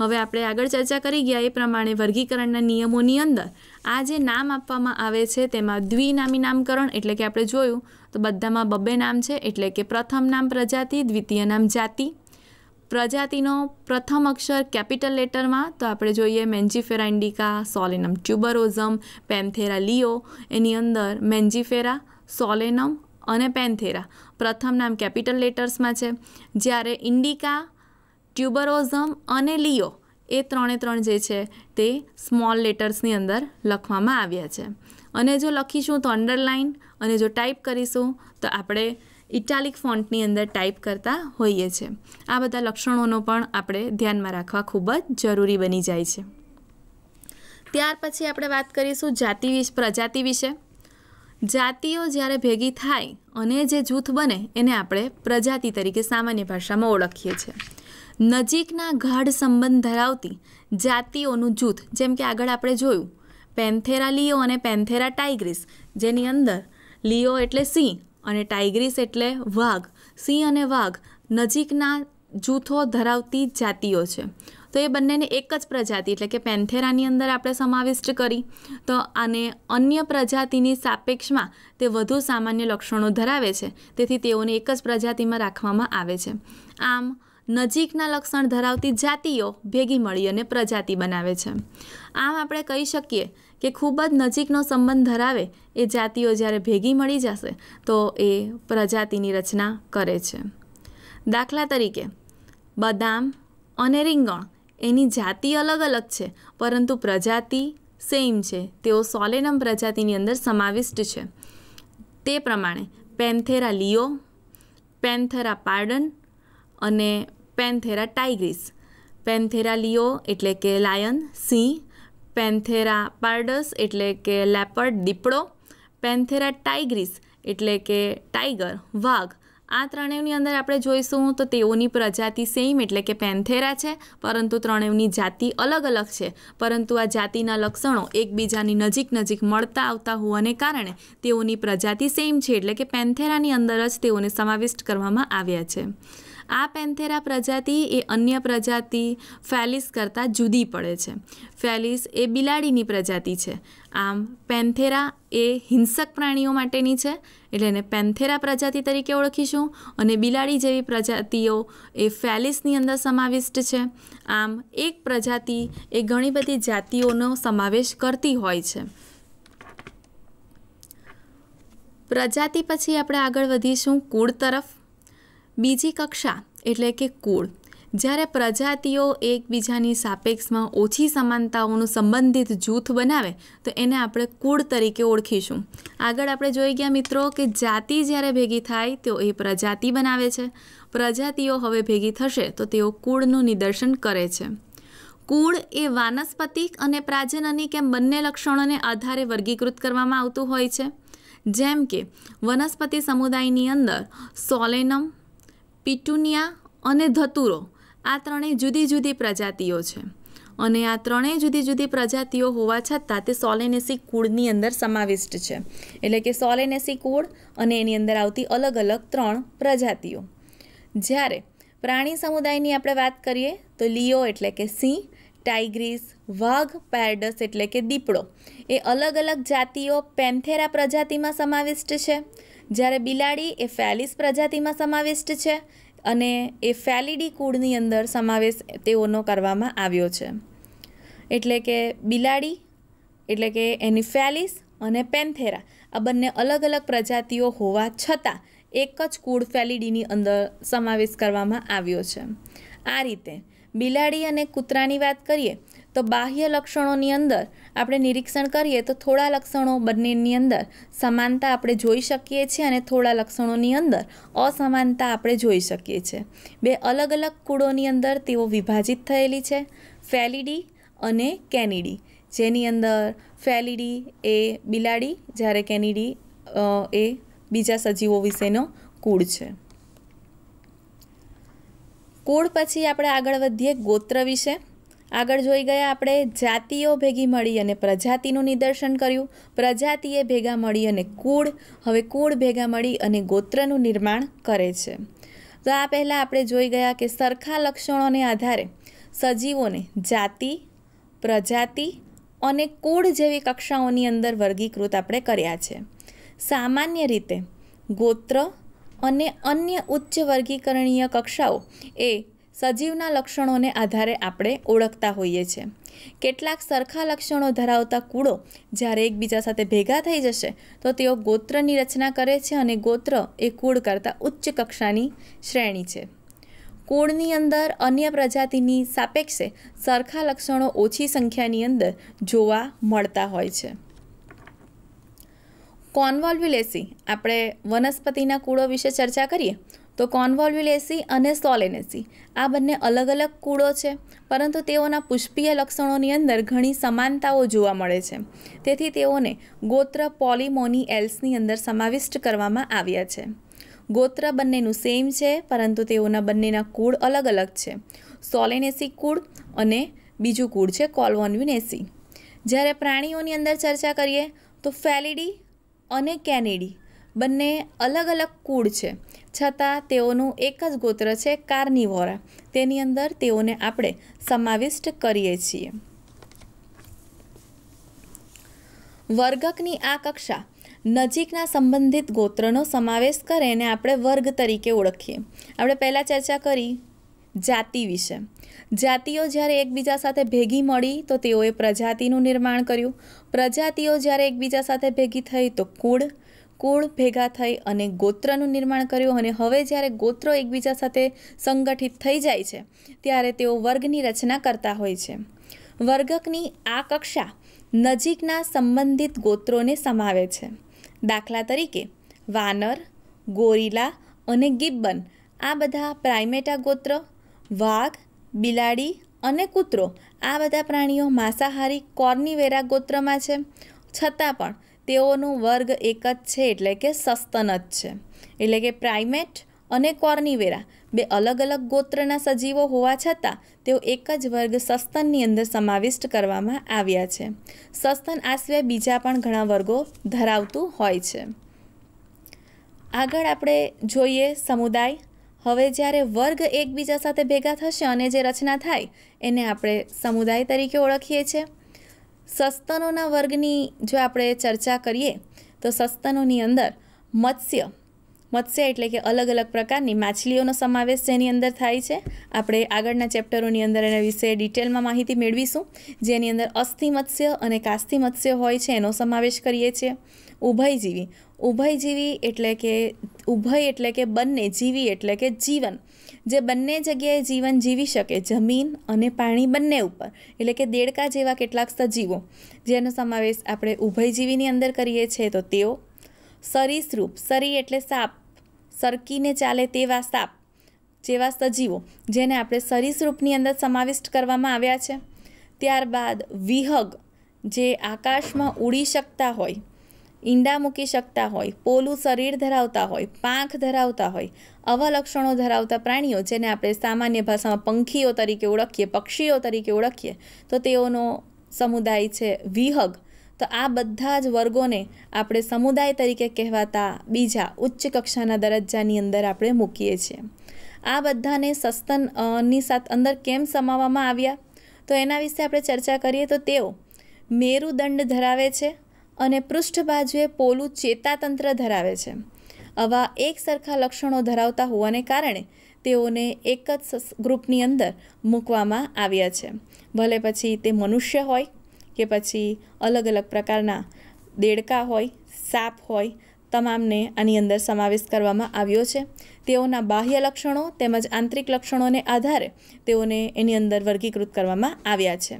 હવે આપણે આગળ ચર્ચા કરી ગયા એ પ્રમાણે વર્ગીકરણના નિયમોની અંદર આ જે નામ આપવામાં આવે છે તેમાં દ્વિનામી નામકરણ એટલે કે આપણે જોયું તો બધામાં બબ્બે નામ છે એટલે કે પ્રથમ નામ પ્રજાતિ દ્વિતીય નામ જાતિ પ્રજાતિનો પ્રથમ અક્ષર કેપિટલ લેટરમાં તો આપણે જોઈએ મેન્જીફેરા ઇન્ડિકા સોલેનમ ટ્યુબરોઝમ પેન્થેરા લિયો એની અંદર મેન્જીફેરા સોલેનમ અને પેન્થેરા પ્રથમ નામ કેપિટલ લેટર્સમાં છે જ્યારે ઇન્ડિકા ટ્યુબરોઝમ અને લિયો એ ત્રણે ત્રણ જે છે તે સ્મોલ લેટર્સની અંદર લખવામાં આવ્યા છે અને જો લખીશું તો અંડરલાઇન અને જો ટાઈપ કરીશું તો આપણે ઇટાલિક ફોન્ટની અંદર ટાઈપ કરતા હોઈએ છીએ આ બધા લક્ષણોનો પણ આપણે ધ્યાનમાં રાખવા ખૂબ જ જરૂરી બની જાય છે ત્યાર પછી આપણે વાત કરીશું જાતિ પ્રજાતિ વિશે જાતિઓ જ્યારે ભેગી થાય અને જે જૂથ બને એને આપણે પ્રજાતિ તરીકે સામાન્ય ભાષામાં ઓળખીએ છીએ નજીકના ગાઢ સંબંધ ધરાવતી જાતિઓનું જૂથ જેમ કે આગળ આપણે જોયું પેન્થેરા લિયો અને પેન્થેરા ટાઈગ્રીસ જેની અંદર લિયો એટલે સિંહ અને ટાઈગ્રીસ એટલે વાઘ સિંહ અને વાઘ નજીકના જૂથો ધરાવતી જાતિઓ છે તો એ બંનેને એક જ પ્રજાતિ એટલે કે પેન્થેરાની અંદર આપણે સમાવિષ્ટ કરી તો આને અન્ય પ્રજાતિની સાપેક્ષમાં તે વધુ સામાન્ય લક્ષણો ધરાવે છે તેથી તેઓને એક જ પ્રજાતિમાં રાખવામાં આવે છે આમ નજીકના લક્ષણ ધરાવતી જાતિઓ ભેગી મળી અને પ્રજાતિ બનાવે છે આમ આપણે કહી શકીએ કે ખૂબ જ નજીકનો સંબંધ ધરાવે એ જાતિઓ જ્યારે ભેગી મળી જશે તો એ પ્રજાતિની રચના કરે છે દાખલા તરીકે બદામ અને રીંગણ એની જાતિ અલગ અલગ છે પરંતુ પ્રજાતિ સેમ છે તેઓ સોલેનમ પ્રજાતિની અંદર સમાવિષ્ટ છે તે પ્રમાણે પેન્થેરા લિયો પેન્થેરા પાર્ડન અને પેન્થેરા ટાઇગ્રીસ પેન્થેરા લિયો એટલે કે લાયન સિંહ પેન્થેરા પાર્ડસ એટલે કે લેપર્ડ દીપડો પેન્થેરા ટાઈગ્રીસ એટલે કે ટાઈગર વાઘ આ ત્રણેયની અંદર આપણે જોઈશું તો તેઓની પ્રજાતિ સેમ એટલે કે પેન્થેરા છે પરંતુ ત્રણેયની જાતિ અલગ અલગ છે પરંતુ આ જાતિના લક્ષણો એકબીજાની નજીક નજીક મળતા આવતા હોવાને કારણે તેઓની પ્રજાતિ સેમ છે એટલે કે પેન્થેરાની અંદર જ તેઓને સમાવિષ્ટ કરવામાં આવ્યા છે આ પેન્થેરા પ્રજાતિ એ અન્ય પ્રજાતિ ફેલિસ કરતાં જુદી પડે છે ફેલિસ એ બિલાડીની પ્રજાતિ છે આમ પેન્થેરા એ હિંસક પ્રાણીઓ માટેની છે એટલે એને પેન્થેરા પ્રજાતિ તરીકે ઓળખીશું અને બિલાડી જેવી પ્રજાતિઓ એ ફેલિસની અંદર સમાવિષ્ટ છે આમ એક પ્રજાતિ એ ઘણી બધી જાતિઓનો સમાવેશ કરતી હોય છે પ્રજાતિ પછી આપણે આગળ વધીશું કુળ તરફ બીજી કક્ષા એટલે કે કુળ જ્યારે પ્રજાતિઓ એકબીજાની સાપેક્ષમાં ઓછી સમાનતાઓનું સંબંધિત જૂથ બનાવે તો એને આપણે કુળ તરીકે ઓળખીશું આગળ આપણે જોઈ ગયા મિત્રો કે જાતિ જ્યારે ભેગી થાય તો એ પ્રજાતિ બનાવે છે પ્રજાતિઓ હવે ભેગી થશે તો તેઓ કુળનું નિદર્શન કરે છે કુળ એ વાનસ્પતિક અને પ્રાજનની એમ બંને લક્ષણોને આધારે વર્ગીકૃત કરવામાં આવતું હોય છે જેમ કે વનસ્પતિ સમુદાયની અંદર સોલેનમ પિટુનિયા અને ધતુરો આ ત્રણેય જુદી જુદી પ્રજાતિઓ છે અને આ ત્રણેય જુદી જુદી પ્રજાતિઓ હોવા છતાં તે સોલેનેસી કુળની અંદર સમાવિષ્ટ છે એટલે કે સોલેનેસી કુળ અને એની અંદર આવતી અલગ અલગ ત્રણ પ્રજાતિઓ જ્યારે પ્રાણી સમુદાયની આપણે વાત કરીએ તો લિયો એટલે કે સિંહ ટાઈગ્રીસ વાઘ પેરડસ એટલે કે દીપડો એ અલગ અલગ જાતિઓ પેન્થેરા પ્રજાતિમાં સમાવિષ્ટ છે જ્યારે બિલાડી એ ફેલિસ પ્રજાતિમાં સમાવિષ્ટ છે અને એ ફેલિડી કુળની અંદર સમાવેશ તેઓનો કરવામાં આવ્યો છે એટલે કે બિલાડી એટલે કે એની ફેલિસ અને પેન્થેરા આ બંને અલગ અલગ પ્રજાતિઓ હોવા છતાં એક જ કુળ ફેલિડીની અંદર સમાવેશ કરવામાં આવ્યો છે આ રીતે બિલાડી અને કૂતરાની વાત કરીએ તો બાહ્ય લક્ષણોની અંદર આપણે નિરીક્ષણ કરીએ તો થોડા લક્ષણો બંનેની અંદર સમાનતા આપણે જોઈ શકીએ છીએ અને થોડા લક્ષણોની અંદર અસમાનતા આપણે જોઈ શકીએ છીએ બે અલગ અલગ કુળોની અંદર તેઓ વિભાજિત થયેલી છે ફેલિડી અને કેનિડી જેની અંદર ફેલિડી એ બિલાડી જ્યારે કેનિડી એ બીજા સજીવો વિશેનો કુળ છે કુળ પછી આપણે આગળ વધીએ ગોત્ર વિશે આગળ જોઈ ગયા આપણે જાતિઓ ભેગી મળી અને પ્રજાતિનું નિદર્શન કર્યું પ્રજાતિએ ભેગા મળી અને કુળ હવે કુળ ભેગા મળી અને ગોત્રનું નિર્માણ કરે છે તો આ પહેલાં આપણે જોઈ ગયા કે સરખા લક્ષણોને આધારે સજીવોને જાતિ પ્રજાતિ અને કુળ જેવી કક્ષાઓની અંદર વર્ગીકૃત આપણે કર્યા છે સામાન્ય રીતે ગોત્ર અને અન્ય ઉચ્ચ વર્ગીકરણીય કક્ષાઓ એ સજીવના લક્ષણોને આધારે આપણે ઓળખતા હોઈએ છીએ કેટલાક સરખા લક્ષણો ધરાવતા કૂળો જ્યારે એકબીજા સાથે ભેગા થઈ જશે તો તેઓ ગોત્રની રચના કરે છે અને ગોત્ર એ કૂળ કરતાં ઉચ્ચ કક્ષાની શ્રેણી છે કૂળની અંદર અન્ય પ્રજાતિની સાપેક્ષે સરખા લક્ષણો ઓછી સંખ્યાની અંદર જોવા મળતા હોય છે કોન્વોલ્વ્યુલેસી આપણે વનસ્પતિના કૂળો વિશે ચર્ચા કરીએ તો એસી અને સોલેન એસી આ બંને અલગ અલગ કૂળો છે પરંતુ તેઓના પુષ્પીય લક્ષણોની અંદર ઘણી સમાનતાઓ જોવા મળે છે તેથી તેઓને ગોત્ર પોલિમોની એલ્સની અંદર સમાવિષ્ટ કરવામાં આવ્યા છે ગોત્ર બંનેનું સેમ છે પરંતુ તેઓના બંનેના કુળ અલગ અલગ છે સોલેનેસી કુળ અને બીજું કુળ છે કોલ્વોન્યુનેસી જ્યારે પ્રાણીઓની અંદર ચર્ચા કરીએ તો ફેલિડી અને કેનેડી બંને અલગ અલગ કુળ છે છતાં તેઓનું એક જ ગોત્ર છે કાર્નિવોરા તેની અંદર તેઓને આપણે સમાવિષ્ટ કરીએ છીએ વર્ગકની આ કક્ષા નજીકના સંબંધિત ગોત્રનો સમાવેશ કરે એને આપણે વર્ગ તરીકે ઓળખીએ આપણે પહેલાં ચર્ચા કરી જાતિ વિશે જાતિઓ જ્યારે એકબીજા સાથે ભેગી મળી તો તેઓએ પ્રજાતિનું નિર્માણ કર્યું પ્રજાતિઓ જ્યારે એકબીજા સાથે ભેગી થઈ તો કુળ કુળ ભેગા થઈ અને ગોત્રનું નિર્માણ કર્યું અને હવે જ્યારે ગોત્રો એકબીજા સાથે સંગઠિત થઈ જાય છે ત્યારે તેઓ વર્ગની રચના કરતા હોય છે વર્ગકની આ કક્ષા નજીકના સંબંધિત ગોત્રોને સમાવે છે દાખલા તરીકે વાનર ગોરીલા અને ગિબ્બન આ બધા પ્રાઇમેટા ગોત્ર વાઘ બિલાડી અને કૂતરો આ બધા પ્રાણીઓ માંસાહારી કોર્નિવેરા ગોત્રમાં છે છતાં પણ તેઓનું વર્ગ એક જ છે એટલે કે સસ્તન જ છે એટલે કે પ્રાઇમેટ અને કોર્નિવેરા બે અલગ અલગ ગોત્રના સજીવો હોવા છતાં તેઓ એક જ વર્ગ સસ્તનની અંદર સમાવિષ્ટ કરવામાં આવ્યા છે સસ્તન આ સિવાય બીજા પણ ઘણા વર્ગો ધરાવતું હોય છે આગળ આપણે જોઈએ સમુદાય હવે જ્યારે વર્ગ એકબીજા સાથે ભેગા થશે અને જે રચના થાય એને આપણે સમુદાય તરીકે ઓળખીએ છીએ સસ્તનોના વર્ગની જો આપણે ચર્ચા કરીએ તો સસ્તનોની અંદર મત્સ્ય મત્સ્ય એટલે કે અલગ અલગ પ્રકારની માછલીઓનો સમાવેશ જેની અંદર થાય છે આપણે આગળના ચેપ્ટરોની અંદર એના વિશે ડિટેલમાં માહિતી મેળવીશું જેની અંદર અસ્થિ મત્સ્ય અને કાસ્થિ મત્સ્ય હોય છે એનો સમાવેશ કરીએ છીએ ઉભયજીવી ઉભયજીવી એટલે કે ઉભય એટલે કે બંને જીવી એટલે કે જીવન જે બંને જગ્યાએ જીવન જીવી શકે જમીન અને પાણી બંને ઉપર એટલે કે દેડકા જેવા કેટલાક સજીવો જેનો સમાવેશ આપણે ઉભયજીવીની અંદર કરીએ છીએ તો તેઓ સરીસૃપ સરી એટલે સાપ સરકીને ચાલે તેવા સાપ જેવા સજીવો જેને આપણે સરીસૃપની અંદર સમાવિષ્ટ કરવામાં આવ્યા છે ત્યારબાદ વિહગ જે આકાશમાં ઉડી શકતા હોય ઈંડા મૂકી શકતા હોય પોલું શરીર ધરાવતા હોય પાંખ ધરાવતા હોય આવા લક્ષણો ધરાવતા પ્રાણીઓ જેને આપણે સામાન્ય ભાષામાં પંખીઓ તરીકે ઓળખીએ પક્ષીઓ તરીકે ઓળખીએ તો તેઓનો સમુદાય છે વિહગ તો આ બધા જ વર્ગોને આપણે સમુદાય તરીકે કહેવાતા બીજા ઉચ્ચ કક્ષાના દરજ્જાની અંદર આપણે મૂકીએ છીએ આ બધાને સસ્તનની ની સાથ અંદર કેમ સમાવવામાં આવ્યા તો એના વિશે આપણે ચર્ચા કરીએ તો તેઓ મેરુદંડ ધરાવે છે અને પૃષ્ઠબાજુએ પોલું ચેતાતંત્ર ધરાવે છે આવા એક સરખા લક્ષણો ધરાવતા હોવાને કારણે તેઓને એક જ ગ્રુપની અંદર મૂકવામાં આવ્યા છે ભલે પછી તે મનુષ્ય હોય કે પછી અલગ અલગ પ્રકારના દેડકા હોય સાપ હોય તમામને આની અંદર સમાવેશ કરવામાં આવ્યો છે તેઓના બાહ્ય લક્ષણો તેમજ આંતરિક લક્ષણોને આધારે તેઓને એની અંદર વર્ગીકૃત કરવામાં આવ્યા છે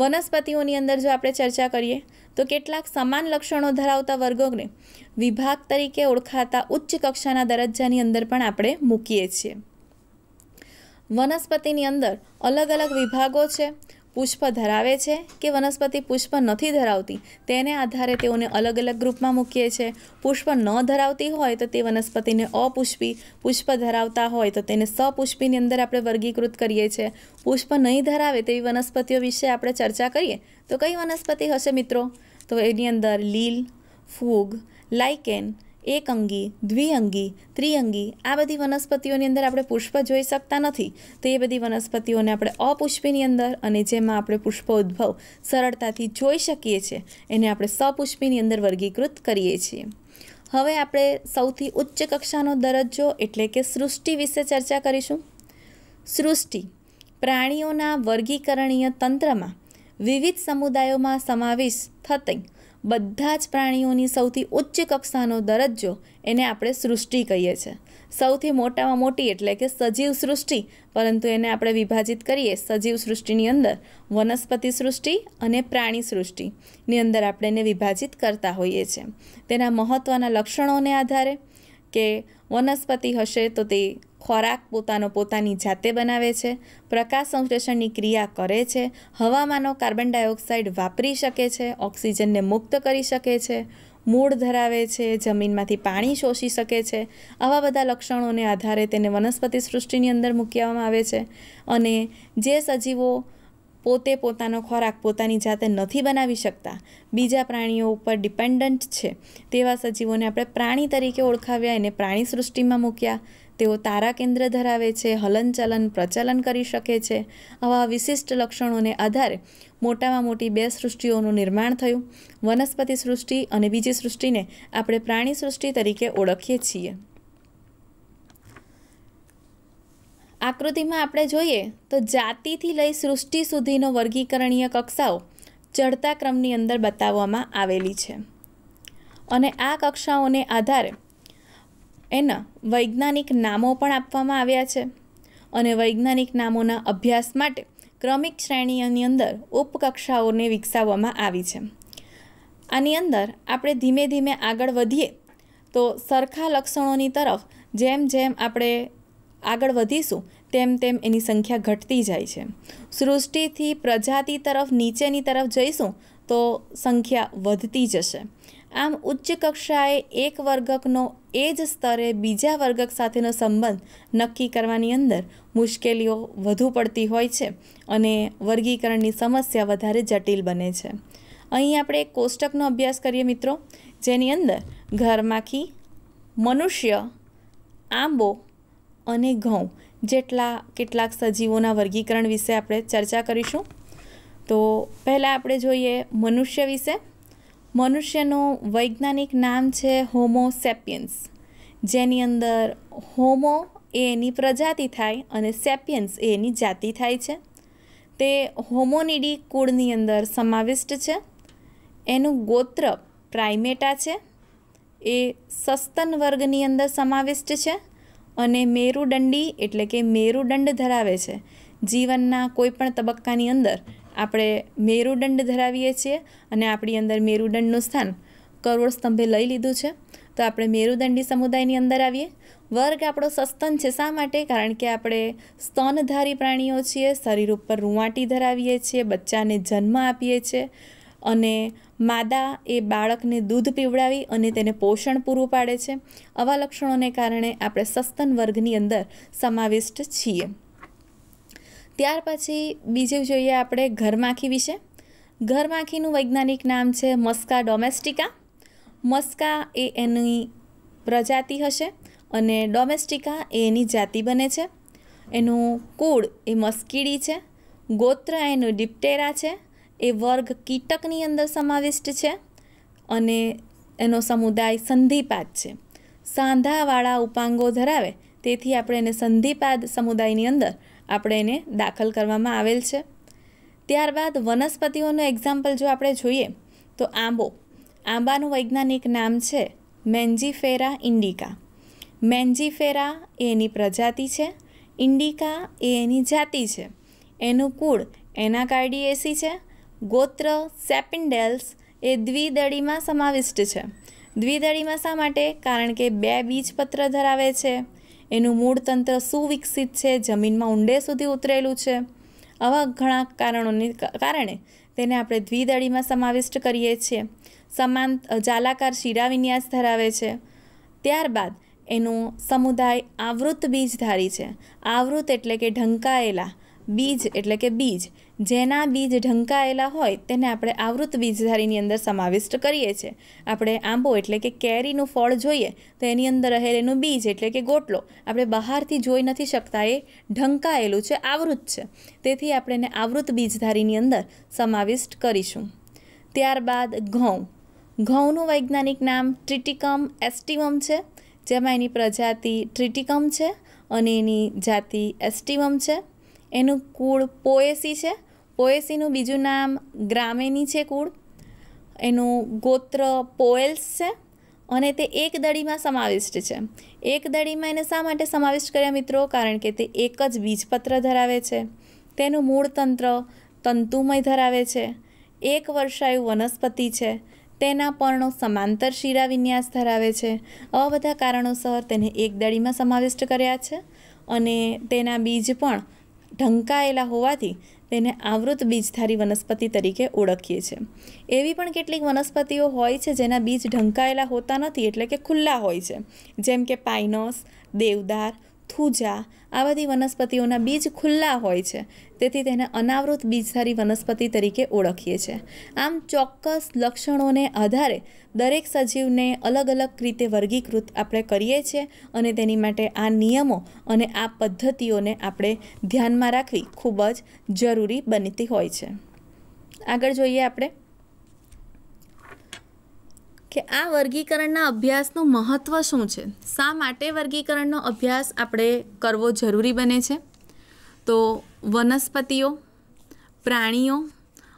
વનસ્પતિઓની અંદર જો આપણે ચર્ચા કરીએ તો કેટલાક સમાન લક્ષણો ધરાવતા વર્ગોને વિભાગ તરીકે ઓળખાતા ઉચ્ચ કક્ષાના દરજ્જાની અંદર પણ આપણે મૂકીએ છીએ વનસ્પતિની અંદર અલગ અલગ વિભાગો છે પુષ્પ ધરાવે છે કે વનસ્પતિ પુષ્પ નથી ધરાવતી તેને આધારે તેઓને અલગ અલગ ગ્રુપમાં મૂકીએ છીએ પુષ્પ ન ધરાવતી હોય તો તે વનસ્પતિને અપુષ્પી પુષ્પ ધરાવતા હોય તો તેને સપુષ્પીની અંદર આપણે વર્ગીકૃત કરીએ છીએ પુષ્પ નહીં ધરાવે તેવી વનસ્પતિઓ વિશે આપણે ચર્ચા કરીએ તો કઈ વનસ્પતિ હશે મિત્રો તો એની અંદર લીલ ફૂગ લાઇકેન એકઅંગી દ્વિઅંગી ત્રિઅંગી આ બધી વનસ્પતિઓની અંદર આપણે પુષ્પ જોઈ શકતા નથી તો એ બધી વનસ્પતિઓને આપણે અપુષ્પીની અંદર અને જેમાં આપણે પુષ્પ ઉદ્ભવ સરળતાથી જોઈ શકીએ છીએ એને આપણે સપુષ્પીની અંદર વર્ગીકૃત કરીએ છીએ હવે આપણે સૌથી ઉચ્ચ કક્ષાનો દરજ્જો એટલે કે સૃષ્ટિ વિશે ચર્ચા કરીશું સૃષ્ટિ પ્રાણીઓના વર્ગીકરણીય તંત્રમાં વિવિધ સમુદાયોમાં સમાવેશ થતી બધા જ પ્રાણીઓની સૌથી ઉચ્ચ કક્ષાનો દરજ્જો એને આપણે સૃષ્ટિ કહીએ છીએ સૌથી મોટામાં મોટી એટલે કે સજીવ સૃષ્ટિ પરંતુ એને આપણે વિભાજિત કરીએ સજીવ સૃષ્ટિની અંદર વનસ્પતિ સૃષ્ટિ અને પ્રાણી સૃષ્ટિની અંદર આપણે એને વિભાજિત કરતા હોઈએ છીએ તેના મહત્ત્વના લક્ષણોને આધારે કે વનસ્પતિ હશે તો તે ખોરાક પોતાનો પોતાની જાતે બનાવે છે પ્રકાશ સંશ્લેષણની ક્રિયા કરે છે હવામાંનો કાર્બન ડાયોક્સાઇડ વાપરી શકે છે ઓક્સિજનને મુક્ત કરી શકે છે મૂળ ધરાવે છે જમીનમાંથી પાણી શોષી શકે છે આવા બધા લક્ષણોને આધારે તેને વનસ્પતિ સૃષ્ટિની અંદર મૂકવામાં આવે છે અને જે સજીવો પોતે પોતાનો ખોરાક પોતાની જાતે નથી બનાવી શકતા બીજા પ્રાણીઓ ઉપર ડિપેન્ડન્ટ છે તેવા સજીવોને આપણે પ્રાણી તરીકે ઓળખાવ્યા એને પ્રાણી સૃષ્ટિમાં મૂક્યા તેઓ તારા કેન્દ્ર ધરાવે છે હલનચલન પ્રચલન કરી શકે છે આવા વિશિષ્ટ લક્ષણોને આધારે મોટામાં મોટી બે સૃષ્ટિઓનું નિર્માણ થયું વનસ્પતિ સૃષ્ટિ અને બીજી સૃષ્ટિને આપણે પ્રાણી સૃષ્ટિ તરીકે ઓળખીએ છીએ આકૃતિમાં આપણે જોઈએ તો જાતિથી લઈ સૃષ્ટિ સુધીનો વર્ગીકરણીય કક્ષાઓ ચડતા ક્રમની અંદર બતાવવામાં આવેલી છે અને આ કક્ષાઓને આધારે એના વૈજ્ઞાનિક નામો પણ આપવામાં આવ્યા છે અને વૈજ્ઞાનિક નામોના અભ્યાસ માટે ક્રમિક શ્રેણીઓની અંદર ઉપકક્ષાઓને વિકસાવવામાં આવી છે આની અંદર આપણે ધીમે ધીમે આગળ વધીએ તો સરખા લક્ષણોની તરફ જેમ જેમ આપણે આગળ વધીશું તેમ તેમ એની સંખ્યા ઘટતી જાય છે સૃષ્ટિથી પ્રજાતિ તરફ નીચેની તરફ જઈશું તો સંખ્યા વધતી જશે આમ ઉચ્ચ કક્ષાએ એક વર્ગકનો એ જ સ્તરે બીજા વર્ગક સાથેનો સંબંધ નક્કી કરવાની અંદર મુશ્કેલીઓ વધુ પડતી હોય છે અને વર્ગીકરણની સમસ્યા વધારે જટિલ બને છે અહીં આપણે એક કોષ્ટકનો અભ્યાસ કરીએ મિત્રો જેની અંદર ઘરમાંથી મનુષ્ય આંબો અને ઘઉં જેટલા કેટલાક સજીવોના વર્ગીકરણ વિશે આપણે ચર્ચા કરીશું તો પહેલાં આપણે જોઈએ મનુષ્ય વિશે મનુષ્યનું વૈજ્ઞાનિક નામ છે હોમો સેપિયન્સ જેની અંદર હોમો એ એની પ્રજાતિ થાય અને સેપિયન્સ એ એની જાતિ થાય છે તે હોમોનિડી કુળની અંદર સમાવિષ્ટ છે એનું ગોત્ર પ્રાઇમેટા છે એ સસ્તન વર્ગની અંદર સમાવિષ્ટ છે અને મેરુદંડી એટલે કે મેરુદંડ ધરાવે છે જીવનના કોઈપણ તબક્કાની અંદર આપણે મેરુદંડ ધરાવીએ છીએ અને આપણી અંદર મેરુદંડનું સ્થાન કરોડ સ્તંભે લઈ લીધું છે તો આપણે મેરુદંડી સમુદાયની અંદર આવીએ વર્ગ આપણો સસ્તન છે શા માટે કારણ કે આપણે સ્તનધારી પ્રાણીઓ છીએ શરીર ઉપર રૂંવાટી ધરાવીએ છીએ બચ્ચાને જન્મ આપીએ છીએ અને માદા એ બાળકને દૂધ પીવડાવી અને તેને પોષણ પૂરું પાડે છે આવા લક્ષણોને કારણે આપણે સસ્તન વર્ગની અંદર સમાવિષ્ટ છીએ ત્યાર પછી બીજું જોઈએ આપણે ઘરમાખી વિશે ઘરમાખીનું વૈજ્ઞાનિક નામ છે મસ્કા ડોમેસ્ટિકા મસ્કા એ એની પ્રજાતિ હશે અને ડોમેસ્ટિકા એ એની જાતિ બને છે એનું કુળ એ મસ્કીડી છે ગોત્ર એનું ડિપ્ટેરા છે એ વર્ગ કીટકની અંદર સમાવિષ્ટ છે અને એનો સમુદાય સંધિપાદ છે સાંધાવાળા ઉપાંગો ધરાવે તેથી આપણે એને સંધિપાદ સમુદાયની અંદર આપણે એને દાખલ કરવામાં આવેલ છે ત્યારબાદ વનસ્પતિઓનું એક્ઝામ્પલ જો આપણે જોઈએ તો આંબો આંબાનું વૈજ્ઞાનિક નામ છે મેન્જીફેરા ઇન્ડિકા મેન્જીફેરા એ એની પ્રજાતિ છે ઇન્ડિકા એ એની જાતિ છે એનું કુળ એનાકાર્ડિએસી છે ગોત્ર સેપિન્ડેલ્સ એ દ્વિદળીમાં સમાવિષ્ટ છે દ્વિદળીમાં શા માટે કારણ કે બે બીજપત્ર ધરાવે છે એનું મૂળ મૂળતંત્ર સુવિકસિત છે જમીનમાં ઊંડે સુધી ઉતરેલું છે આવા ઘણા કારણોને કારણે તેને આપણે દ્વિદળીમાં સમાવિષ્ટ કરીએ છીએ સમાન જાલાકાર શીરા વિન્યાસ ધરાવે છે ત્યારબાદ એનો સમુદાય આવૃત બીજધારી છે આવૃત એટલે કે ઢંકાયેલા બીજ એટલે કે બીજ જેના બીજ ઢંકાયેલા હોય તેને આપણે આવૃત બીજધારીની અંદર સમાવિષ્ટ કરીએ છીએ આપણે આંબો એટલે કે કેરીનું ફળ જોઈએ તો એની અંદર રહેલું બીજ એટલે કે ગોટલો આપણે બહારથી જોઈ નથી શકતા એ ઢંકાયેલું છે આવૃત છે તેથી આપણે એને આવૃત બીજધારીની અંદર સમાવિષ્ટ કરીશું ત્યારબાદ ઘઉં ઘઉંનું વૈજ્ઞાનિક નામ ટ્રિટિકમ એસ્ટિવમ છે જેમાં એની પ્રજાતિ ટ્રિટિકમ છે અને એની જાતિ એસ્ટિવમ છે એનું કુળ પોએસી છે પોએસીનું બીજું નામ ગ્રામેની છે કુળ એનું ગોત્ર પોએલ્સ છે અને તે એક દડીમાં સમાવિષ્ટ છે એક દડીમાં એને શા માટે સમાવિષ્ટ કર્યા મિત્રો કારણ કે તે એક જ બીજપત્ર ધરાવે છે તેનું મૂળ તંત્ર તંતુમય ધરાવે છે એક વર્ષાયુ વનસ્પતિ છે તેના પર્ણો સમાંતર શિરા વિન્યાસ ધરાવે છે આ બધા કારણોસર તેને એક દળીમાં સમાવિષ્ટ કર્યા છે અને તેના બીજ પણ ઢંકાયેલા હોવાથી તેને આવૃત બીજધારી વનસ્પતિ તરીકે ઓળખીએ છીએ એવી પણ કેટલીક વનસ્પતિઓ હોય છે જેના બીજ ઢંકાયેલા હોતા નથી એટલે કે ખુલ્લા હોય છે જેમ કે પાઇનોસ દેવદાર થુજા આ બધી વનસ્પતિઓના બીજ ખુલ્લા હોય છે તેથી તેને અનાવૃત બીજધારી વનસ્પતિ તરીકે ઓળખીએ છીએ આમ ચોક્કસ લક્ષણોને આધારે દરેક સજીવને અલગ અલગ રીતે વર્ગીકૃત આપણે કરીએ છીએ અને તેની માટે આ નિયમો અને આ પદ્ધતિઓને આપણે ધ્યાનમાં રાખવી ખૂબ જ જરૂરી બનતી હોય છે આગળ જોઈએ આપણે કે આ વર્ગીકરણના અભ્યાસનું મહત્ત્વ શું છે શા માટે વર્ગીકરણનો અભ્યાસ આપણે કરવો જરૂરી બને છે તો વનસ્પતિઓ પ્રાણીઓ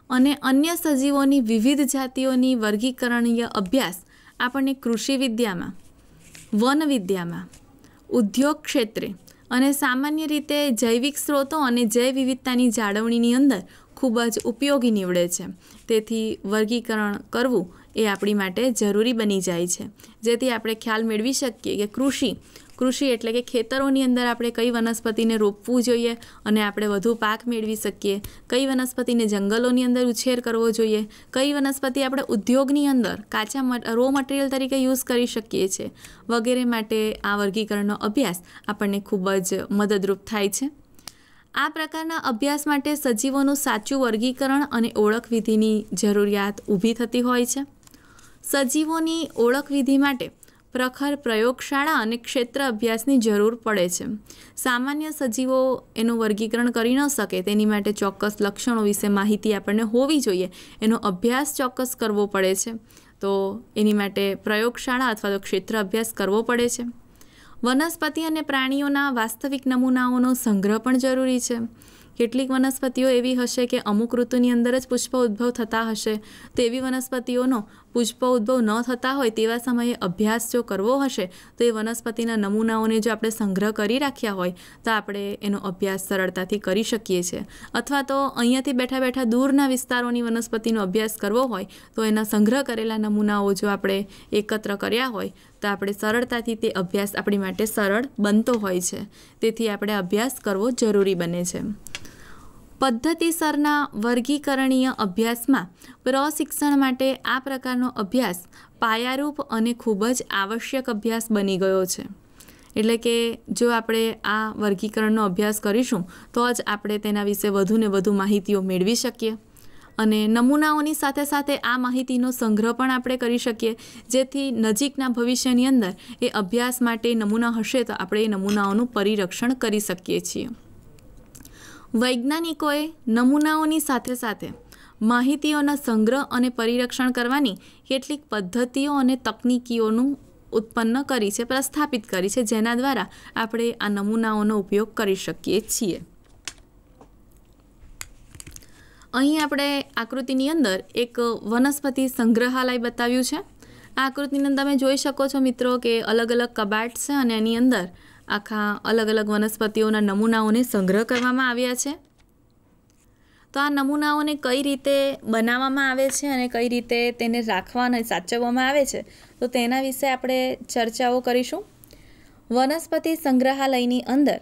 અને અન્ય સજીવોની વિવિધ જાતિઓની વર્ગીકરણીય અભ્યાસ આપણને કૃષિ વિદ્યામાં વન વિદ્યામાં ઉદ્યોગ ક્ષેત્રે અને સામાન્ય રીતે જૈવિક સ્ત્રોતો અને જૈવ વિવિધતાની જાળવણીની અંદર ખૂબ જ ઉપયોગી નીવડે છે તેથી વર્ગીકરણ કરવું એ આપણી માટે જરૂરી બની જાય છે જેથી આપણે ખ્યાલ મેળવી શકીએ કે કૃષિ કૃષિ એટલે કે ખેતરોની અંદર આપણે કઈ વનસ્પતિને રોપવું જોઈએ અને આપણે વધુ પાક મેળવી શકીએ કઈ વનસ્પતિને જંગલોની અંદર ઉછેર કરવો જોઈએ કઈ વનસ્પતિ આપણે ઉદ્યોગની અંદર કાચા રો મટીરિયલ તરીકે યુઝ કરી શકીએ છીએ વગેરે માટે આ વર્ગીકરણનો અભ્યાસ આપણને ખૂબ જ મદદરૂપ થાય છે આ પ્રકારના અભ્યાસ માટે સજીવોનું સાચું વર્ગીકરણ અને ઓળખ વિધિની જરૂરિયાત ઊભી થતી હોય છે સજીવોની ઓળખ વિધિ માટે પ્રખર પ્રયોગશાળા અને ક્ષેત્ર અભ્યાસની જરૂર પડે છે સામાન્ય સજીવો એનું વર્ગીકરણ કરી ન શકે તેની માટે ચોક્કસ લક્ષણો વિશે માહિતી આપણને હોવી જોઈએ એનો અભ્યાસ ચોક્કસ કરવો પડે છે તો એની માટે પ્રયોગશાળા અથવા તો ક્ષેત્ર અભ્યાસ કરવો પડે છે વનસ્પતિ અને પ્રાણીઓના વાસ્તવિક નમૂનાઓનો સંગ્રહ પણ જરૂરી છે કેટલીક વનસ્પતિઓ એવી હશે કે અમુક ઋતુની અંદર જ પુષ્પ ઉદ્ભવ થતા હશે તો એવી વનસ્પતિઓનો પુષ્પ ઉદ્ભવ ન થતા હોય તેવા સમયે અભ્યાસ જો કરવો હશે તો એ વનસ્પતિના નમૂનાઓને જો આપણે સંગ્રહ કરી રાખ્યા હોય તો આપણે એનો અભ્યાસ સરળતાથી કરી શકીએ છીએ અથવા તો અહીંયાથી બેઠા બેઠા દૂરના વિસ્તારોની વનસ્પતિનો અભ્યાસ કરવો હોય તો એના સંગ્રહ કરેલા નમૂનાઓ જો આપણે એકત્ર કર્યા હોય તો આપણે સરળતાથી તે અભ્યાસ આપણી માટે સરળ બનતો હોય છે તેથી આપણે અભ્યાસ કરવો જરૂરી બને છે પદ્ધતિસરના વર્ગીકરણીય અભ્યાસમાં પ્રશિક્ષણ માટે આ પ્રકારનો અભ્યાસ પાયારૂપ અને ખૂબ જ આવશ્યક અભ્યાસ બની ગયો છે એટલે કે જો આપણે આ વર્ગીકરણનો અભ્યાસ કરીશું તો જ આપણે તેના વિશે વધુને વધુ માહિતીઓ મેળવી શકીએ અને નમૂનાઓની સાથે સાથે આ માહિતીનો સંગ્રહ પણ આપણે કરી શકીએ જેથી નજીકના ભવિષ્યની અંદર એ અભ્યાસ માટે નમૂના હશે તો આપણે એ નમૂનાઓનું પરિરક્ષણ કરી શકીએ છીએ વૈજ્ઞાનિકોએ નમૂનાઓની સાથે સાથે માહિતીઓના સંગ્રહ અને પરિરક્ષણ કરવાની કેટલીક પદ્ધતિઓ અને તકનીકીઓનું ઉત્પન્ન કરી છે પ્રસ્થાપિત કરી છે જેના દ્વારા આપણે આ નમૂનાઓનો ઉપયોગ કરી શકીએ છીએ અહીં આપણે આકૃતિની અંદર એક વનસ્પતિ સંગ્રહાલય બતાવ્યું છે આ આકૃતિની અંદર તમે જોઈ શકો છો મિત્રો કે અલગ અલગ કબાટ છે અને એની અંદર આખા અલગ અલગ વનસ્પતિઓના નમૂનાઓને સંગ્રહ કરવામાં આવ્યા છે તો આ નમૂનાઓને કઈ રીતે બનાવવામાં આવે છે અને કઈ રીતે તેને રાખવા અને સાચવવામાં આવે છે તો તેના વિશે આપણે ચર્ચાઓ કરીશું વનસ્પતિ સંગ્રહાલયની અંદર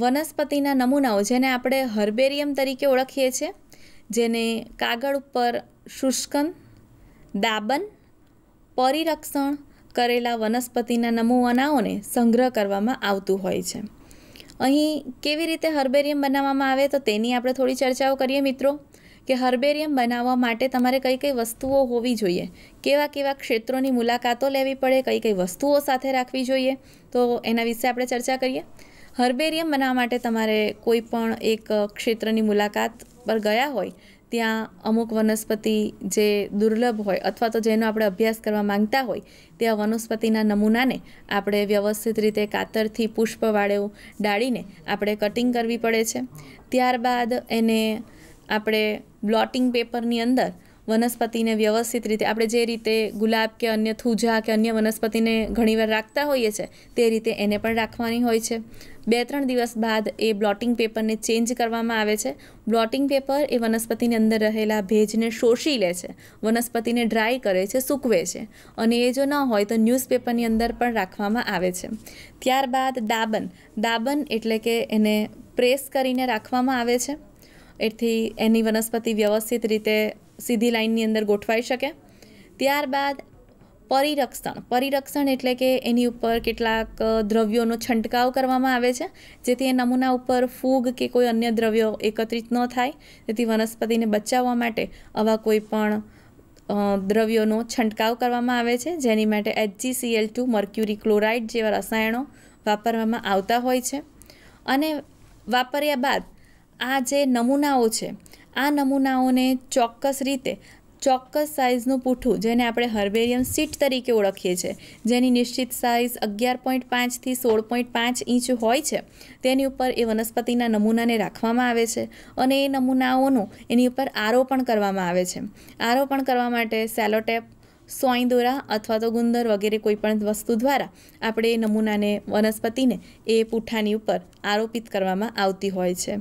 વનસ્પતિના નમૂનાઓ જેને આપણે હર્બેરિયમ તરીકે ઓળખીએ છીએ જેને કાગળ ઉપર શુષ્કન દાબન પરિરક્ષણ કરેલા વનસ્પતિના નમૂનાઓને સંગ્રહ કરવામાં આવતું હોય છે અહીં કેવી રીતે હર્બેરિયમ બનાવવામાં આવે તો તેની આપણે થોડી ચર્ચાઓ કરીએ મિત્રો કે હર્બેરિયમ બનાવવા માટે તમારે કઈ કઈ વસ્તુઓ હોવી જોઈએ કેવા કેવા ક્ષેત્રોની મુલાકાતો લેવી પડે કઈ કઈ વસ્તુઓ સાથે રાખવી જોઈએ તો એના વિશે આપણે ચર્ચા કરીએ હર્બેરિયમ બનાવવા માટે તમારે કોઈ પણ એક ક્ષેત્રની મુલાકાત પર ગયા હોય ત્યાં અમુક વનસ્પતિ જે દુર્લભ હોય અથવા તો જેનો આપણે અભ્યાસ કરવા માંગતા હોય ત્યાં વનસ્પતિના નમૂનાને આપણે વ્યવસ્થિત રીતે કાતરથી પુષ્પવાળું ડાળીને આપણે કટિંગ કરવી પડે છે ત્યારબાદ એને આપણે બ્લોટિંગ પેપરની અંદર વનસ્પતિને વ્યવસ્થિત રીતે આપણે જે રીતે ગુલાબ કે અન્ય થૂજા કે અન્ય વનસ્પતિને ઘણીવાર રાખતા હોઈએ છીએ તે રીતે એને પણ રાખવાની હોય છે બે ત્રણ દિવસ બાદ એ બ્લોટિંગ પેપરને ચેન્જ કરવામાં આવે છે બ્લોટિંગ પેપર એ વનસ્પતિની અંદર રહેલા ભેજને શોષી લે છે વનસ્પતિને ડ્રાય કરે છે સૂકવે છે અને એ જો ન હોય તો ન્યૂઝપેપરની અંદર પણ રાખવામાં આવે છે ત્યારબાદ દાબન દાબન એટલે કે એને પ્રેસ કરીને રાખવામાં આવે છે એથી એની વનસ્પતિ વ્યવસ્થિત રીતે સીધી લાઇનની અંદર ગોઠવાઈ શકે ત્યારબાદ પરિરક્ષણ પરિરક્ષણ એટલે કે એની ઉપર કેટલાક દ્રવ્યોનો છંટકાવ કરવામાં આવે છે જેથી એ નમૂના ઉપર ફૂગ કે કોઈ અન્ય દ્રવ્યો એકત્રિત ન થાય તેથી વનસ્પતિને બચાવવા માટે આવા કોઈ પણ દ્રવ્યોનો છંટકાવ કરવામાં આવે છે જેની માટે એચજીસીએલ ટુ મર્ક્યુરી ક્લોરાઇડ જેવા રસાયણો વાપરવામાં આવતા હોય છે અને વાપર્યા બાદ આ જે નમૂનાઓ છે આ નમૂનાઓને ચોક્કસ રીતે ચોક્કસ સાઇઝનું પૂઠું જેને આપણે હર્બેરિયમ સીટ તરીકે ઓળખીએ છીએ જેની નિશ્ચિત સાઇઝ અગિયાર પોઈન્ટ પાંચથી સોળ પોઈન્ટ પાંચ ઇંચ હોય છે તેની ઉપર એ વનસ્પતિના નમૂનાને રાખવામાં આવે છે અને એ નમૂનાઓનું એની ઉપર આરોપણ કરવામાં આવે છે આરોપણ કરવા માટે સેલોટેપ સોઈ દોરા અથવા તો ગુંદર વગેરે કોઈપણ વસ્તુ દ્વારા આપણે એ નમૂનાને વનસ્પતિને એ પૂઠાની ઉપર આરોપિત કરવામાં આવતી હોય છે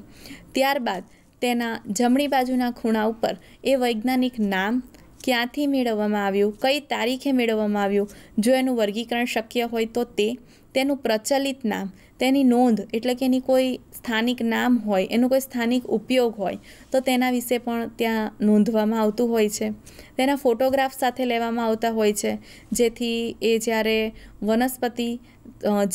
ત્યારબાદ તેના જમણી બાજુના ખૂણા ઉપર એ વૈજ્ઞાનિક નામ ક્યાંથી મેળવવામાં આવ્યું કઈ તારીખે મેળવવામાં આવ્યું જો એનું વર્ગીકરણ શક્ય હોય તો તે તેનું પ્રચલિત નામ તેની નોંધ એટલે કે એની કોઈ સ્થાનિક નામ હોય એનો કોઈ સ્થાનિક ઉપયોગ હોય તો તેના વિશે પણ ત્યાં નોંધવામાં આવતું હોય છે તેના ફોટોગ્રાફ સાથે લેવામાં આવતા હોય છે જેથી એ જ્યારે વનસ્પતિ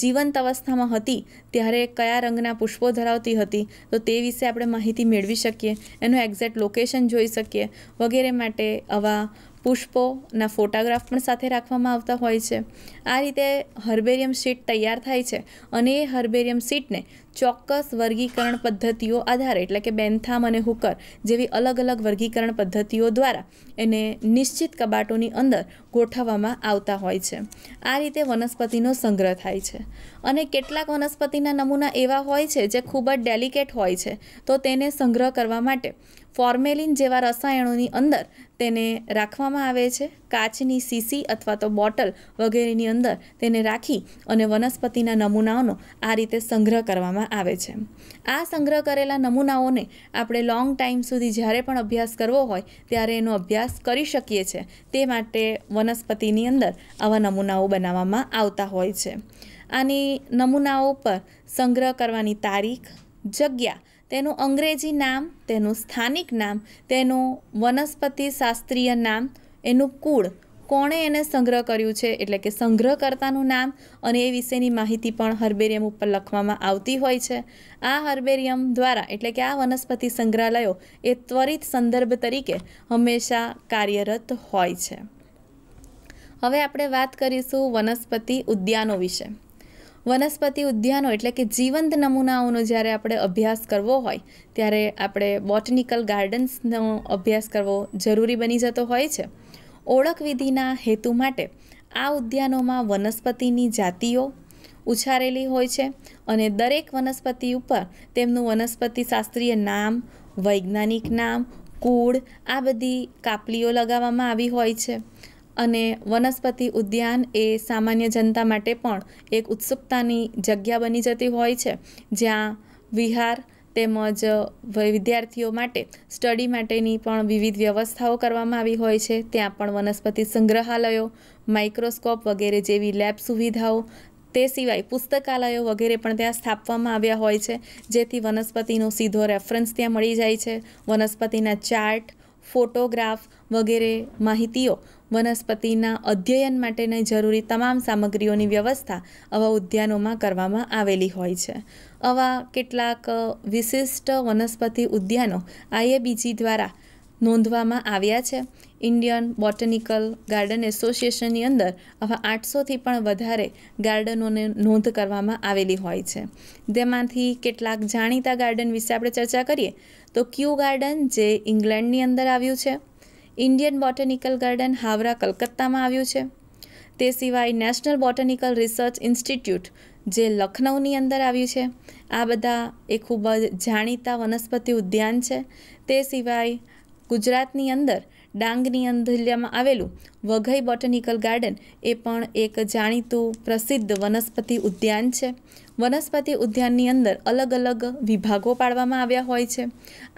જીવંત અવસ્થામાં હતી ત્યારે કયા રંગના પુષ્પો ધરાવતી હતી તો તે વિશે આપણે માહિતી મેળવી શકીએ એનું એક્ઝેક્ટ લોકેશન જોઈ શકીએ વગેરે માટે આવા પુષ્પોના ફોટાગ્રાફ પણ સાથે રાખવામાં આવતા હોય છે આ રીતે હર્બેરિયમ શીટ તૈયાર થાય છે અને એ હર્બેરિયમ શીટને ચોક્કસ વર્ગીકરણ પદ્ધતિઓ આધારે એટલે કે બેનથામ અને હુકર જેવી અલગ અલગ વર્ગીકરણ પદ્ધતિઓ દ્વારા એને નિશ્ચિત કબાટોની અંદર ગોઠવવામાં આવતા હોય છે આ રીતે વનસ્પતિનો સંગ્રહ થાય છે અને કેટલાક વનસ્પતિના નમૂના એવા હોય છે જે ખૂબ જ ડેલિકેટ હોય છે તો તેને સંગ્રહ કરવા માટે ફોર્મેલિન જેવા રસાયણોની અંદર તેને રાખવામાં આવે છે કાચની સીસી અથવા તો બોટલ વગેરેની અંદર તેને રાખી અને વનસ્પતિના નમૂનાઓનો આ રીતે સંગ્રહ કરવામાં આવે છે આ સંગ્રહ કરેલા નમૂનાઓને આપણે લોંગ ટાઈમ સુધી જ્યારે પણ અભ્યાસ કરવો હોય ત્યારે એનો અભ્યાસ કરી શકીએ છીએ તે માટે વનસ્પતિની અંદર આવા નમૂનાઓ બનાવવામાં આવતા હોય છે આની નમૂનાઓ પર સંગ્રહ કરવાની તારીખ જગ્યા તેનું અંગ્રેજી નામ તેનું સ્થાનિક નામ તેનું વનસ્પતિ શાસ્ત્રીય નામ એનું કુળ કોણે એને સંગ્રહ કર્યું છે એટલે કે સંગ્રહકર્તાનું નામ અને એ વિશેની માહિતી પણ હર્બેરિયમ ઉપર લખવામાં આવતી હોય છે આ હર્બેરિયમ દ્વારા એટલે કે આ વનસ્પતિ સંગ્રહાલયો એ ત્વરિત સંદર્ભ તરીકે હંમેશા કાર્યરત હોય છે હવે આપણે વાત કરીશું વનસ્પતિ ઉદ્યાનો વિશે વનસ્પતિ ઉદ્યાનો એટલે કે જીવંત નમૂનાઓનો જ્યારે આપણે અભ્યાસ કરવો હોય ત્યારે આપણે બોટનિકલ ગાર્ડન્સનો અભ્યાસ કરવો જરૂરી બની જતો હોય છે ઓળખ વિધિના હેતુ માટે આ ઉદ્યાનોમાં વનસ્પતિની જાતિઓ ઉછારેલી હોય છે અને દરેક વનસ્પતિ ઉપર તેમનું વનસ્પતિ શાસ્ત્રીય નામ વૈજ્ઞાનિક નામ કુળ આ બધી કાપલીઓ લગાવવામાં આવી હોય છે અને વનસ્પતિ ઉદ્યાન એ સામાન્ય જનતા માટે પણ એક ઉત્સુકતાની જગ્યા બની જતી હોય છે જ્યાં વિહાર તેમજ વિદ્યાર્થીઓ માટે સ્ટડી માટેની પણ વિવિધ વ્યવસ્થાઓ કરવામાં આવી હોય છે ત્યાં પણ વનસ્પતિ સંગ્રહાલયો માઇક્રોસ્કોપ વગેરે જેવી લેબ સુવિધાઓ તે સિવાય પુસ્તકાલયો વગેરે પણ ત્યાં સ્થાપવામાં આવ્યા હોય છે જેથી વનસ્પતિનો સીધો રેફરન્સ ત્યાં મળી જાય છે વનસ્પતિના ચાર્ટ ફોટોગ્રાફ વગેરે માહિતીઓ વનસ્પતિના અધ્યયન માટેની જરૂરી તમામ સામગ્રીઓની વ્યવસ્થા આવા ઉદ્યાનોમાં કરવામાં આવેલી હોય છે આવા કેટલાક વિશિષ્ટ વનસ્પતિ ઉદ્યાનો આઈએબીજી દ્વારા નોંધવામાં આવ્યા છે ઇન્ડિયન બોટનિકલ ગાર્ડન એસોસિએશનની અંદર આવા આઠસોથી પણ વધારે ગાર્ડનોને નોંધ કરવામાં આવેલી હોય છે તેમાંથી કેટલાક જાણીતા ગાર્ડન વિશે આપણે ચર્ચા કરીએ તો ક્યુ ગાર્ડન જે ઇંગ્લેન્ડની અંદર આવ્યું છે ઇન્ડિયન બોટેનિકલ ગાર્ડન હાવરા કલકત્તામાં આવ્યું છે તે સિવાય નેશનલ બોટેનિકલ રિસર્ચ ઇન્સ્ટિટ્યૂટ જે લખનૌની અંદર આવ્યું છે આ બધા એ ખૂબ જ જાણીતા વનસ્પતિ ઉદ્યાન છે તે સિવાય ગુજરાતની અંદર ડાંગની અંધલિયામાં આવેલું વઘઈ બોટેનિકલ ગાર્ડન એ પણ એક જાણીતું પ્રસિદ્ધ વનસ્પતિ ઉદ્યાન છે વનસ્પતિ ઉદ્યાનની અંદર અલગ અલગ વિભાગો પાડવામાં આવ્યા હોય છે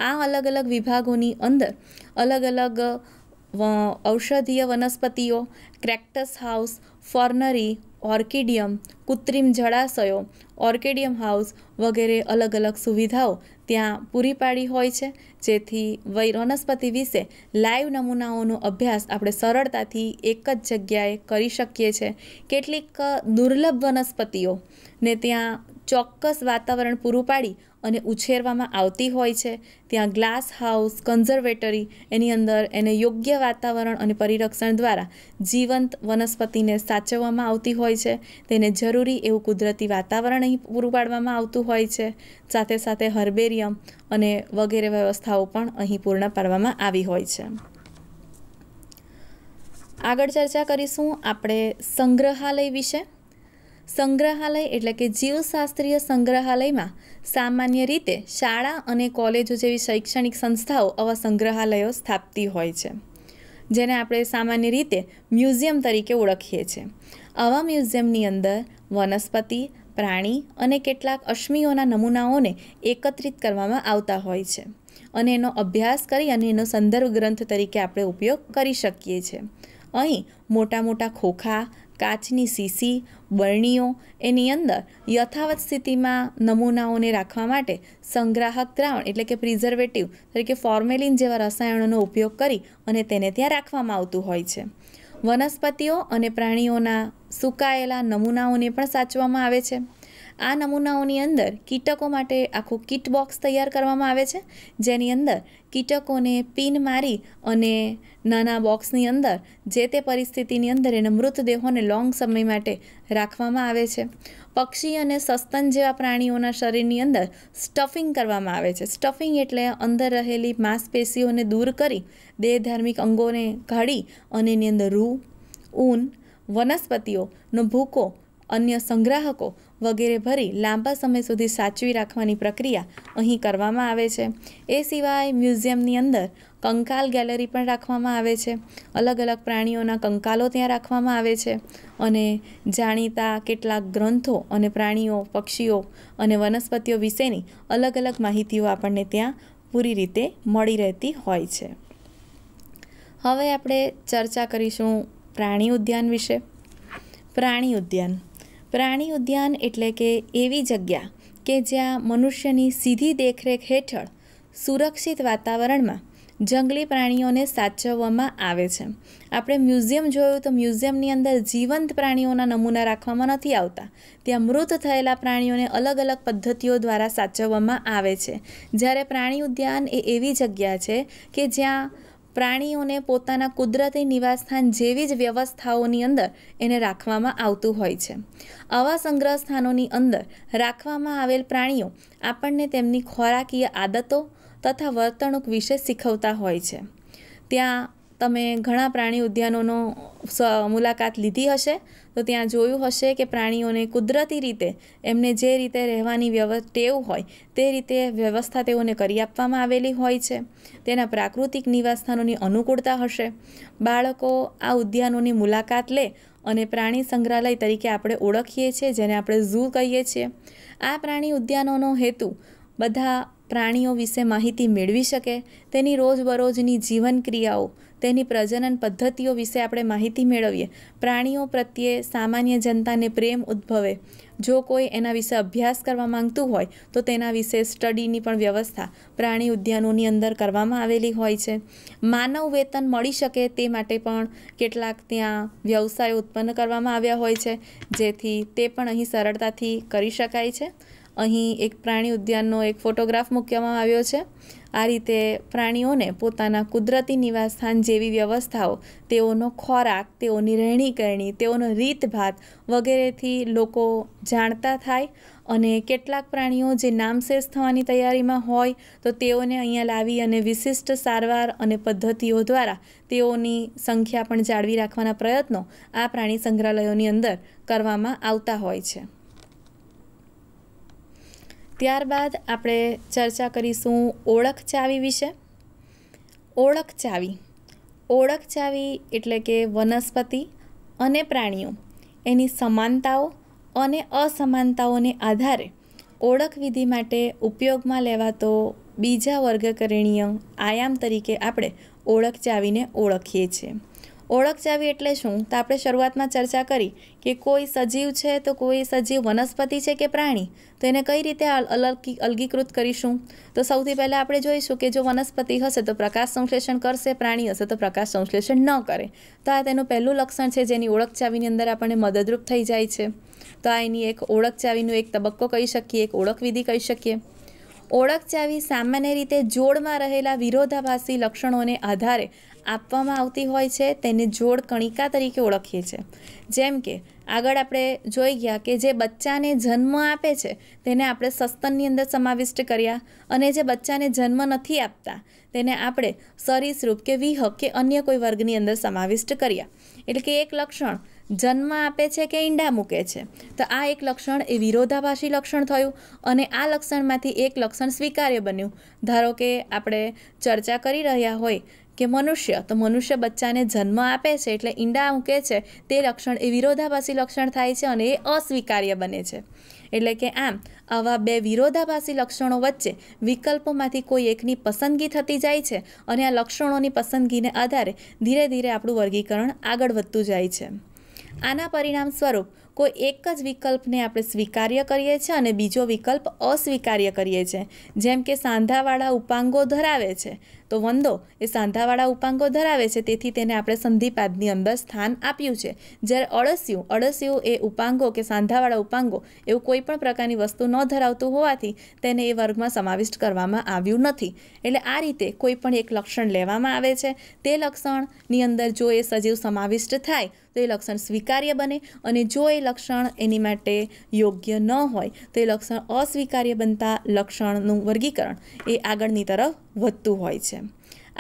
આ અલગ અલગ વિભાગોની અંદર અલગ અલગ ઔષધીય વનસ્પતિઓ ક્રેક્ટસ હાઉસ ફોર્નરી ઓર્કિડિયમ કૃત્રિમ જળાશયો ઓર્કેડિયમ હાઉસ વગેરે અલગ અલગ સુવિધાઓ ત્યાં પૂરી પાડી હોય છે જેથી વય વનસ્પતિ વિશે લાઈવ નમૂનાઓનો અભ્યાસ આપણે સરળતાથી એક જ જગ્યાએ કરી શકીએ છીએ કેટલીક દુર્લભ વનસ્પતિઓ ને ત્યાં ચોક્કસ વાતાવરણ પૂરું પાડી અને ઉછેરવામાં આવતી હોય છે ત્યાં ગ્લાસ હાઉસ કન્ઝર્વેટરી એની અંદર એને યોગ્ય વાતાવરણ અને પરિરક્ષણ દ્વારા જીવંત વનસ્પતિને સાચવવામાં આવતી હોય છે તેને જરૂરી એવું કુદરતી વાતાવરણ અહીં પૂરું પાડવામાં આવતું હોય છે સાથે સાથે હર્બેરિયમ અને વગેરે વ્યવસ્થાઓ પણ અહીં પૂર્ણ પાડવામાં આવી હોય છે આગળ ચર્ચા કરીશું આપણે સંગ્રહાલય વિશે સંગ્રહાલય એટલે કે જીવશાસ્ત્રીય સંગ્રહાલયમાં સામાન્ય રીતે શાળા અને કોલેજો જેવી શૈક્ષણિક સંસ્થાઓ આવા સંગ્રહાલયો સ્થાપતી હોય છે જેને આપણે સામાન્ય રીતે મ્યુઝિયમ તરીકે ઓળખીએ છીએ આવા મ્યુઝિયમની અંદર વનસ્પતિ પ્રાણી અને કેટલાક અશ્મિઓના નમૂનાઓને એકત્રિત કરવામાં આવતા હોય છે અને એનો અભ્યાસ કરી અને એનો સંદર્ભ ગ્રંથ તરીકે આપણે ઉપયોગ કરી શકીએ છીએ અહીં મોટા મોટા ખોખા કાચની સીસી બરણીઓ એની અંદર યથાવત સ્થિતિમાં નમૂનાઓને રાખવા માટે સંગ્રાહક દ્રાવણ એટલે કે પ્રિઝર્વેટિવ તરીકે ફોર્મેલિન જેવા રસાયણોનો ઉપયોગ કરી અને તેને ત્યાં રાખવામાં આવતું હોય છે વનસ્પતિઓ અને પ્રાણીઓના સુકાયેલા નમૂનાઓને પણ સાચવામાં આવે છે આ નમૂનાઓની અંદર કીટકો માટે આખું કીટ બોક્સ તૈયાર કરવામાં આવે છે જેની અંદર કીટકોને પિન મારી અને નાના બોક્સની અંદર જે તે પરિસ્થિતિની અંદર એના મૃતદેહોને લોંગ સમય માટે રાખવામાં આવે છે પક્ષી અને સસ્તન જેવા પ્રાણીઓના શરીરની અંદર સ્ટફિંગ કરવામાં આવે છે સ્ટફિંગ એટલે અંદર રહેલી માંસપેશીઓને દૂર કરી દેહધાર્મિક અંગોને કાઢી અને એની અંદર રૂ ઊન વનસ્પતિઓનો ભૂકો અન્ય સંગ્રાહકો વગેરે ભરી લાંબા સમય સુધી સાચવી રાખવાની પ્રક્રિયા અહીં કરવામાં આવે છે એ સિવાય મ્યુઝિયમની અંદર કંકાલ ગેલેરી પણ રાખવામાં આવે છે અલગ અલગ પ્રાણીઓના કંકાલો ત્યાં રાખવામાં આવે છે અને જાણીતા કેટલાક ગ્રંથો અને પ્રાણીઓ પક્ષીઓ અને વનસ્પતિઓ વિશેની અલગ અલગ માહિતીઓ આપણને ત્યાં પૂરી રીતે મળી રહેતી હોય છે હવે આપણે ચર્ચા કરીશું પ્રાણી ઉદ્યાન વિશે પ્રાણી ઉદ્યાન પ્રાણી ઉદ્યાન એટલે કે એવી જગ્યા કે જ્યાં મનુષ્યની સીધી દેખરેખ હેઠળ સુરક્ષિત વાતાવરણમાં જંગલી પ્રાણીઓને સાચવવામાં આવે છે આપણે મ્યુઝિયમ જોયું તો મ્યુઝિયમની અંદર જીવંત પ્રાણીઓના નમૂના રાખવામાં નથી આવતા ત્યાં મૃત થયેલા પ્રાણીઓને અલગ અલગ પદ્ધતિઓ દ્વારા સાચવવામાં આવે છે જ્યારે પ્રાણી ઉદ્યાન એ એવી જગ્યા છે કે જ્યાં પ્રાણીઓને પોતાના કુદરતી નિવાસસ્થાન જેવી જ વ્યવસ્થાઓની અંદર એને રાખવામાં આવતું હોય છે આવા સંગ્રહ સ્થાનોની અંદર રાખવામાં આવેલ પ્રાણીઓ આપણને તેમની ખોરાકીય આદતો તથા વર્તણૂક વિશે શીખવતા હોય છે ત્યાં તમે ઘણા પ્રાણી ઉદ્યાનોનો મુલાકાત લીધી હશે તો ત્યાં જોયું હશે કે પ્રાણીઓને કુદરતી રીતે એમને જે રીતે રહેવાની વ્યવ ટેવ હોય તે રીતે વ્યવસ્થા તેઓને કરી આપવામાં આવેલી હોય છે તેના પ્રાકૃતિક નિવાસસ્થાનોની અનુકૂળતા હશે બાળકો આ ઉદ્યાનોની મુલાકાત લે અને પ્રાણી સંગ્રહાલય તરીકે આપણે ઓળખીએ છીએ જેને આપણે ઝૂ કહીએ છીએ આ પ્રાણી ઉદ્યાનોનો હેતુ બધા પ્રાણીઓ વિશે માહિતી મેળવી શકે તેની રોજબરોજની જીવન ક્રિયાઓ તેની પ્રજનન પદ્ધતિઓ વિશે આપણે માહિતી મેળવીએ પ્રાણીઓ પ્રત્યે સામાન્ય જનતાને પ્રેમ ઉદ્ભવે જો કોઈ એના વિશે અભ્યાસ કરવા માંગતું હોય તો તેના વિશે સ્ટડીની પણ વ્યવસ્થા પ્રાણી ઉદ્યાનોની અંદર કરવામાં આવેલી હોય છે માનવ વેતન મળી શકે તે માટે પણ કેટલાક ત્યાં વ્યવસાય ઉત્પન્ન કરવામાં આવ્યા હોય છે જેથી તે પણ અહીં સરળતાથી કરી શકાય છે અહીં એક પ્રાણી ઉદ્યાનનો એક ફોટોગ્રાફ મૂકવામાં આવ્યો છે આ રીતે પ્રાણીઓને પોતાના કુદરતી નિવાસસ્થાન જેવી વ્યવસ્થાઓ તેઓનો ખોરાક તેઓની રહેણીકરણી તેઓનો રીતભાત વગેરેથી લોકો જાણતા થાય અને કેટલાક પ્રાણીઓ જે નામશેષ થવાની તૈયારીમાં હોય તો તેઓને અહીંયા લાવી અને વિશિષ્ટ સારવાર અને પદ્ધતિઓ દ્વારા તેઓની સંખ્યા પણ જાળવી રાખવાના પ્રયત્નો આ પ્રાણી સંગ્રહાલયોની અંદર કરવામાં આવતા હોય છે ત્યારબાદ આપણે ચર્ચા કરીશું ઓળખ ચાવી વિશે ઓળખ ચાવી ઓળખ ચાવી એટલે કે વનસ્પતિ અને પ્રાણીઓ એની સમાનતાઓ અને અસમાનતાઓને આધારે ઓળખ વિધિ માટે ઉપયોગમાં લેવાતો બીજા વર્ગકરણીય આયામ તરીકે આપણે ઓળખ ચાવીને ઓળખીએ છીએ ઓળખ ચાવી એટલે શું તો આપણે શરૂઆતમાં ચર્ચા કરી કે કોઈ સજીવ છે તો કોઈ સજીવ વનસ્પતિ છે કે પ્રાણી તો એને કઈ રીતે અલગ અલગીકૃત કરીશું તો સૌથી પહેલાં આપણે જોઈશું કે જો વનસ્પતિ હશે તો પ્રકાશ સંશ્લેષણ કરશે પ્રાણી હશે તો પ્રકાશ સંશ્લેષણ ન કરે તો આ તેનું પહેલું લક્ષણ છે જેની ઓળખ ચાવીની અંદર આપણને મદદરૂપ થઈ જાય છે તો આ એની એક ઓળખ ચાવીનું એક તબક્કો કહી શકીએ એક ઓળખવિધિ કહી શકીએ ઓળખ ચાવી સામાન્ય રીતે જોડમાં રહેલા વિરોધાભાસી લક્ષણોને આધારે આપવામાં આવતી હોય છે તેને જોડ કણિકા તરીકે ઓળખીએ છીએ જેમ કે આગળ આપણે જોઈ ગયા કે જે બચ્ચાને જન્મ આપે છે તેને આપણે સસ્તનની અંદર સમાવિષ્ટ કર્યા અને જે બચ્ચાને જન્મ નથી આપતા તેને આપણે સરીસૃપ કે વિહક કે અન્ય કોઈ વર્ગની અંદર સમાવિષ્ટ કર્યા એટલે કે એક લક્ષણ જન્મ આપે છે કે ઈંડા મૂકે છે તો આ એક લક્ષણ એ વિરોધાભાસી લક્ષણ થયું અને આ લક્ષણમાંથી એક લક્ષણ સ્વીકાર્ય બન્યું ધારો કે આપણે ચર્ચા કરી રહ્યા હોય કે મનુષ્ય તો મનુષ્ય બચ્ચાને જન્મ આપે છે એટલે ઈંડા મૂકે છે તે લક્ષણ એ વિરોધાભાસી લક્ષણ થાય છે અને એ અસ્વીકાર્ય બને છે એટલે કે આમ આવા બે વિરોધાભાસી લક્ષણો વચ્ચે વિકલ્પોમાંથી કોઈ એકની પસંદગી થતી જાય છે અને આ લક્ષણોની પસંદગીને આધારે ધીરે ધીરે આપણું વર્ગીકરણ આગળ વધતું જાય છે આના પરિણામ સ્વરૂપ કોઈ એક જ વિકલ્પને આપણે સ્વીકાર્ય કરીએ છીએ અને બીજો વિકલ્પ અસ્વીકાર્ય કરીએ છીએ જેમ કે સાંધાવાળા ઉપાંગો ધરાવે છે તો વંદો એ સાંધાવાળા ઉપાંગો ધરાવે છે તેથી તેને આપણે સંધિપાદની અંદર સ્થાન આપ્યું છે જ્યારે અળસિયું અળસિયું એ ઉપાંગો કે સાંધાવાળા ઉપાંગો એવું કોઈ પણ પ્રકારની વસ્તુ ન ધરાવતું હોવાથી તેને એ વર્ગમાં સમાવિષ્ટ કરવામાં આવ્યું નથી એટલે આ રીતે કોઈ પણ એક લક્ષણ લેવામાં આવે છે તે લક્ષણની અંદર જો એ સજીવ સમાવિષ્ટ થાય તો એ લક્ષણ સ્વીકાર્ય બને અને જો એ લક્ષણ એની માટે યોગ્ય ન હોય તો એ લક્ષણ અસ્વીકાર્ય બનતા લક્ષણનું વર્ગીકરણ એ આગળની તરફ વધતું હોય છે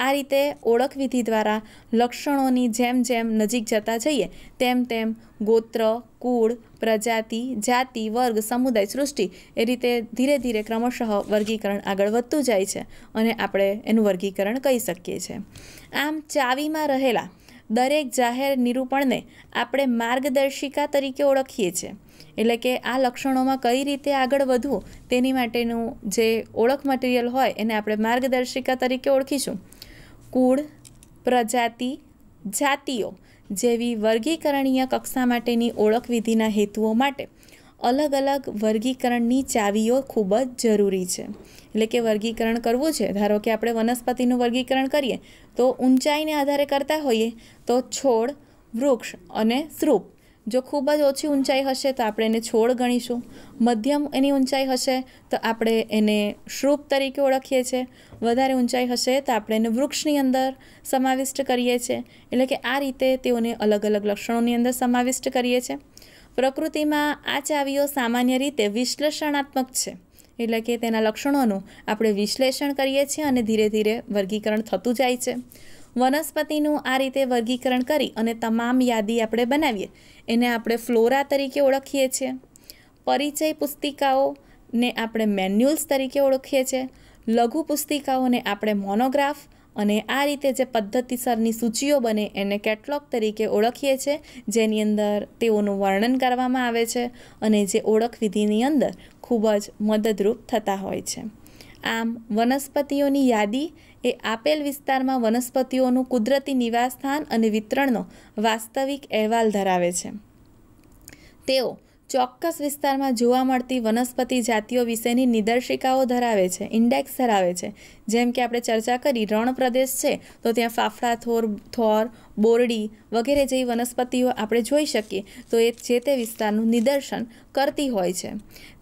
આ રીતે ઓળખવિધિ દ્વારા લક્ષણોની જેમ જેમ નજીક જતા જઈએ તેમ તેમ ગોત્ર કુળ પ્રજાતિ જાતિ વર્ગ સમુદાય સૃષ્ટિ એ રીતે ધીરે ધીરે ક્રમશઃ વર્ગીકરણ આગળ વધતું જાય છે અને આપણે એનું વર્ગીકરણ કહી શકીએ છીએ આમ ચાવીમાં રહેલા દરેક જાહેર નિરૂપણને આપણે માર્ગદર્શિકા તરીકે ઓળખીએ છીએ એટલે કે આ લક્ષણોમાં કઈ રીતે આગળ વધવું તેની માટેનું જે ઓળખ મટીરિયલ હોય એને આપણે માર્ગદર્શિકા તરીકે ઓળખીશું કુળ પ્રજાતિ જાતિઓ જેવી વર્ગીકરણીય કક્ષા માટેની ઓળખવિધિના હેતુઓ માટે અલગ અલગ વર્ગીકરણની ચાવીઓ ખૂબ જ જરૂરી છે એટલે કે વર્ગીકરણ કરવું છે ધારો કે આપણે વનસ્પતિનું વર્ગીકરણ કરીએ તો ઊંચાઈને આધારે કરતા હોઈએ તો છોડ વૃક્ષ અને સ્રૂપ જો ખૂબ જ ઓછી ઊંચાઈ હશે તો આપણે એને છોડ ગણીશું મધ્યમ એની ઊંચાઈ હશે તો આપણે એને શ્રુપ તરીકે ઓળખીએ છીએ વધારે ઊંચાઈ હશે તો આપણે એને વૃક્ષની અંદર સમાવિષ્ટ કરીએ છીએ એટલે કે આ રીતે તેઓને અલગ અલગ લક્ષણોની અંદર સમાવિષ્ટ કરીએ છીએ પ્રકૃતિમાં આ ચાવીઓ સામાન્ય રીતે વિશ્લેષણાત્મક છે એટલે કે તેના લક્ષણોનું આપણે વિશ્લેષણ કરીએ છીએ અને ધીરે ધીરે વર્ગીકરણ થતું જાય છે વનસ્પતિનું આ રીતે વર્ગીકરણ કરી અને તમામ યાદી આપણે બનાવીએ એને આપણે ફ્લોરા તરીકે ઓળખીએ છીએ પરિચય પુસ્તિકાઓને આપણે મેન્યુઅલ્સ તરીકે ઓળખીએ છીએ લઘુ પુસ્તિકાઓને આપણે મોનોગ્રાફ અને આ રીતે જે પદ્ધતિસરની સૂચિઓ બને એને કેટલોગ તરીકે ઓળખીએ છીએ જેની અંદર તેઓનું વર્ણન કરવામાં આવે છે અને જે ઓળખવિધિની અંદર ખૂબ જ મદદરૂપ થતા હોય છે આમ વનસ્પતિઓની યાદી એ આપેલ વિસ્તારમાં વનસ્પતિઓનું કુદરતી નિવાસસ્થાન અને વિતરણનો વાસ્તવિક અહેવાલ ધરાવે છે તેઓ ચોક્કસ વિસ્તારમાં જોવા મળતી વનસ્પતિ જાતિઓ વિશેની નિદર્શિકાઓ ધરાવે છે ઇન્ડેક્સ ધરાવે છે જેમ કે આપણે ચર્ચા કરી રણ પ્રદેશ છે તો ત્યાં ફાફડા થોર થોર બોરડી વગેરે જેવી વનસ્પતિઓ આપણે જોઈ શકીએ તો એ જે તે વિસ્તારનું નિદર્શન કરતી હોય છે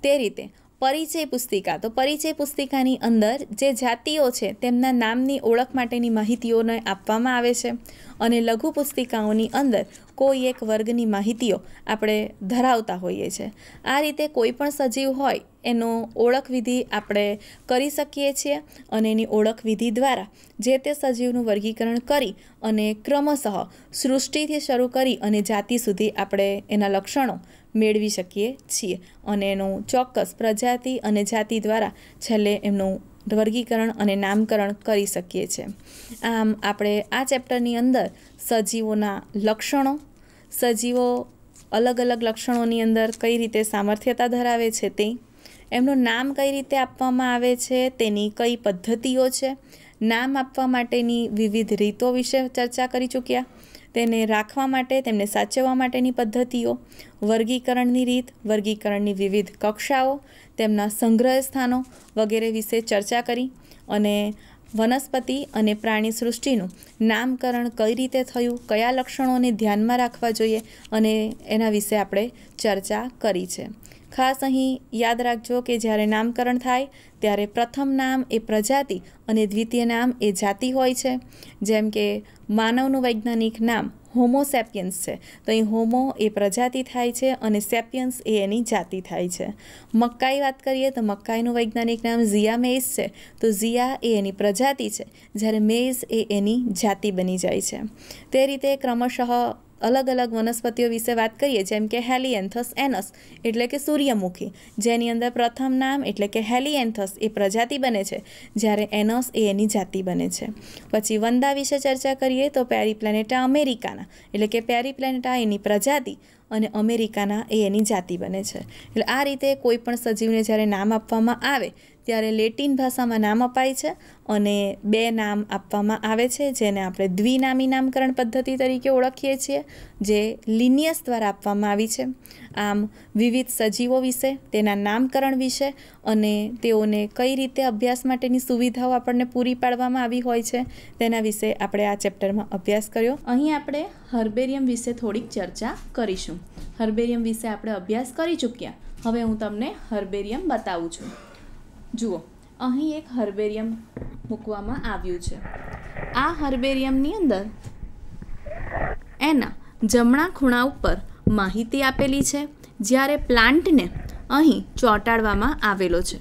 તે રીતે પરિચય પુસ્તિકા તો પરિચય પુસ્તિકાની અંદર જે જાતિઓ છે તેમના નામની ઓળખ માટેની માહિતીઓને આપવામાં આવે છે અને લઘુ પુસ્તિકાઓની અંદર કોઈ એક વર્ગની માહિતીઓ આપણે ધરાવતા હોઈએ છીએ આ રીતે કોઈ પણ સજીવ હોય એનો ઓળખવિધિ આપણે કરી શકીએ છીએ અને એની ઓળખવિધિ દ્વારા જે તે સજીવનું વર્ગીકરણ કરી અને ક્રમશઃ સૃષ્ટિથી શરૂ કરી અને જાતિ સુધી આપણે એના લક્ષણો મેળવી શકીએ છીએ અને એનું ચોક્કસ પ્રજાતિ અને જાતિ દ્વારા છેલ્લે એમનું વર્ગીકરણ અને નામકરણ કરી શકીએ છીએ આમ આપણે આ ચેપ્ટરની અંદર સજીવોના લક્ષણો સજીવો અલગ અલગ લક્ષણોની અંદર કઈ રીતે સામર્થ્યતા ધરાવે છે તે એમનું નામ કઈ રીતે આપવામાં આવે છે તેની કઈ પદ્ધતિઓ છે નામ આપવા માટેની વિવિધ રીતો વિશે ચર્ચા કરી ચૂક્યા તેને રાખવા માટે તેમને સાચવવા માટેની પદ્ધતિઓ વર્ગીકરણની રીત વર્ગીકરણની વિવિધ કક્ષાઓ તેમના સંગ્રહ સ્થાનો વગેરે વિશે ચર્ચા કરી અને વનસ્પતિ અને પ્રાણી સૃષ્ટિનું નામકરણ કઈ રીતે થયું કયા લક્ષણોને ધ્યાનમાં રાખવા જોઈએ અને એના વિશે આપણે ચર્ચા કરી છે ખાસ અહીં યાદ રાખજો કે જ્યારે નામકરણ થાય ત્યારે પ્રથમ નામ એ પ્રજાતિ અને દ્વિતીય નામ એ જાતિ હોય છે જેમ કે માનવનું વૈજ્ઞાનિક નામ હોમો સેપિયન્સ છે તો અહીં હોમો એ પ્રજાતિ થાય છે અને સેપિયન્સ એ એની જાતિ થાય છે મક્કાઈ વાત કરીએ તો મક્કાઈનું વૈજ્ઞાનિક નામ ઝિયા મેઝ છે તો ઝિયા એ એની પ્રજાતિ છે જ્યારે મેઝ એ એની જાતિ બની જાય છે તે રીતે ક્રમશઃ અલગ અલગ વનસ્પતિઓ વિશે વાત કરીએ જેમ કે હેલિએન્થસ એનસ એટલે કે સૂર્યમુખી જેની અંદર પ્રથમ નામ એટલે કે હેલિએન્થસ એ પ્રજાતિ બને છે જ્યારે એનસ એ એની જાતિ બને છે પછી વંદા વિશે ચર્ચા કરીએ તો પેરીપ્લેનેટા અમેરિકાના એટલે કે પેરીપ્લેનેટા એની પ્રજાતિ અને અમેરિકાના એ એની જાતિ બને છે એટલે આ રીતે કોઈ પણ સજીવને જ્યારે નામ આપવામાં આવે ત્યારે લેટિન ભાષામાં નામ અપાય છે અને બે નામ આપવામાં આવે છે જેને આપણે દ્વિનામી નામકરણ પદ્ધતિ તરીકે ઓળખીએ છીએ જે લિનિયસ દ્વારા આપવામાં આવી છે આમ વિવિધ સજીવો વિશે તેના નામકરણ વિશે અને તેઓને કઈ રીતે અભ્યાસ માટેની સુવિધાઓ આપણને પૂરી પાડવામાં આવી હોય છે તેના વિશે આપણે આ ચેપ્ટરમાં અભ્યાસ કર્યો અહીં આપણે હર્બેરિયમ વિશે થોડીક ચર્ચા કરીશું હર્બેરિયમ વિશે આપણે અભ્યાસ કરી ચૂક્યા હવે હું તમને હર્બેરિયમ બતાવું છું જુઓ અહીં એક હર્બેરિયમ મૂકવામાં આવ્યું છે આ હર્બેરિયમની અંદર એના જમણા ખૂણા ઉપર માહિતી આપેલી છે જ્યારે પ્લાન્ટને અહીં ચોંટાડવામાં આવેલો છે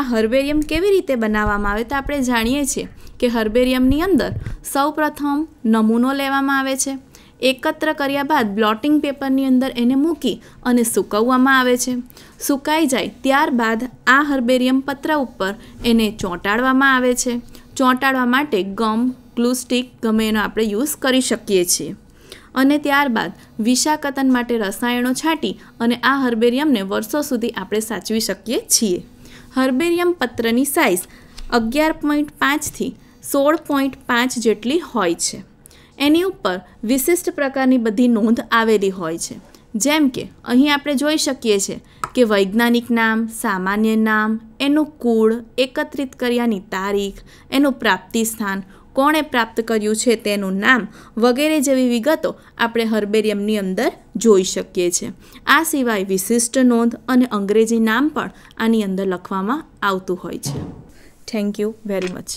આ હર્બેરિયમ કેવી રીતે બનાવવામાં આવે તો આપણે જાણીએ છીએ કે હર્બેરિયમની અંદર સૌપ્રથમ નમૂનો લેવામાં આવે છે એકત્ર કર્યા બાદ બ્લોટિંગ પેપરની અંદર એને મૂકી અને સૂકવવામાં આવે છે સુકાઈ જાય ત્યારબાદ આ હર્બેરિયમ પત્ર ઉપર એને ચોંટાડવામાં આવે છે ચોંટાડવા માટે ગમ ગ્લુ સ્ટિક ગમે એનો આપણે યુઝ કરી શકીએ છીએ અને ત્યારબાદ વિશાકતન માટે રસાયણો છાંટી અને આ હર્બેરિયમને વર્ષો સુધી આપણે સાચવી શકીએ છીએ હર્બેરિયમ પત્રની સાઇઝ અગિયાર પોઈન્ટ પાંચથી સોળ પોઈન્ટ પાંચ જેટલી હોય છે એની ઉપર વિશિષ્ટ પ્રકારની બધી નોંધ આવેલી હોય છે જેમ કે અહીં આપણે જોઈ શકીએ છીએ કે વૈજ્ઞાનિક નામ સામાન્ય નામ એનું કુળ એકત્રિત કર્યાની તારીખ એનું પ્રાપ્તિ સ્થાન કોણે પ્રાપ્ત કર્યું છે તેનું નામ વગેરે જેવી વિગતો આપણે હર્બેરિયમની અંદર જોઈ શકીએ છીએ આ સિવાય વિશિષ્ટ નોંધ અને અંગ્રેજી નામ પણ આની અંદર લખવામાં આવતું હોય છે થેન્ક યુ વેરી મચ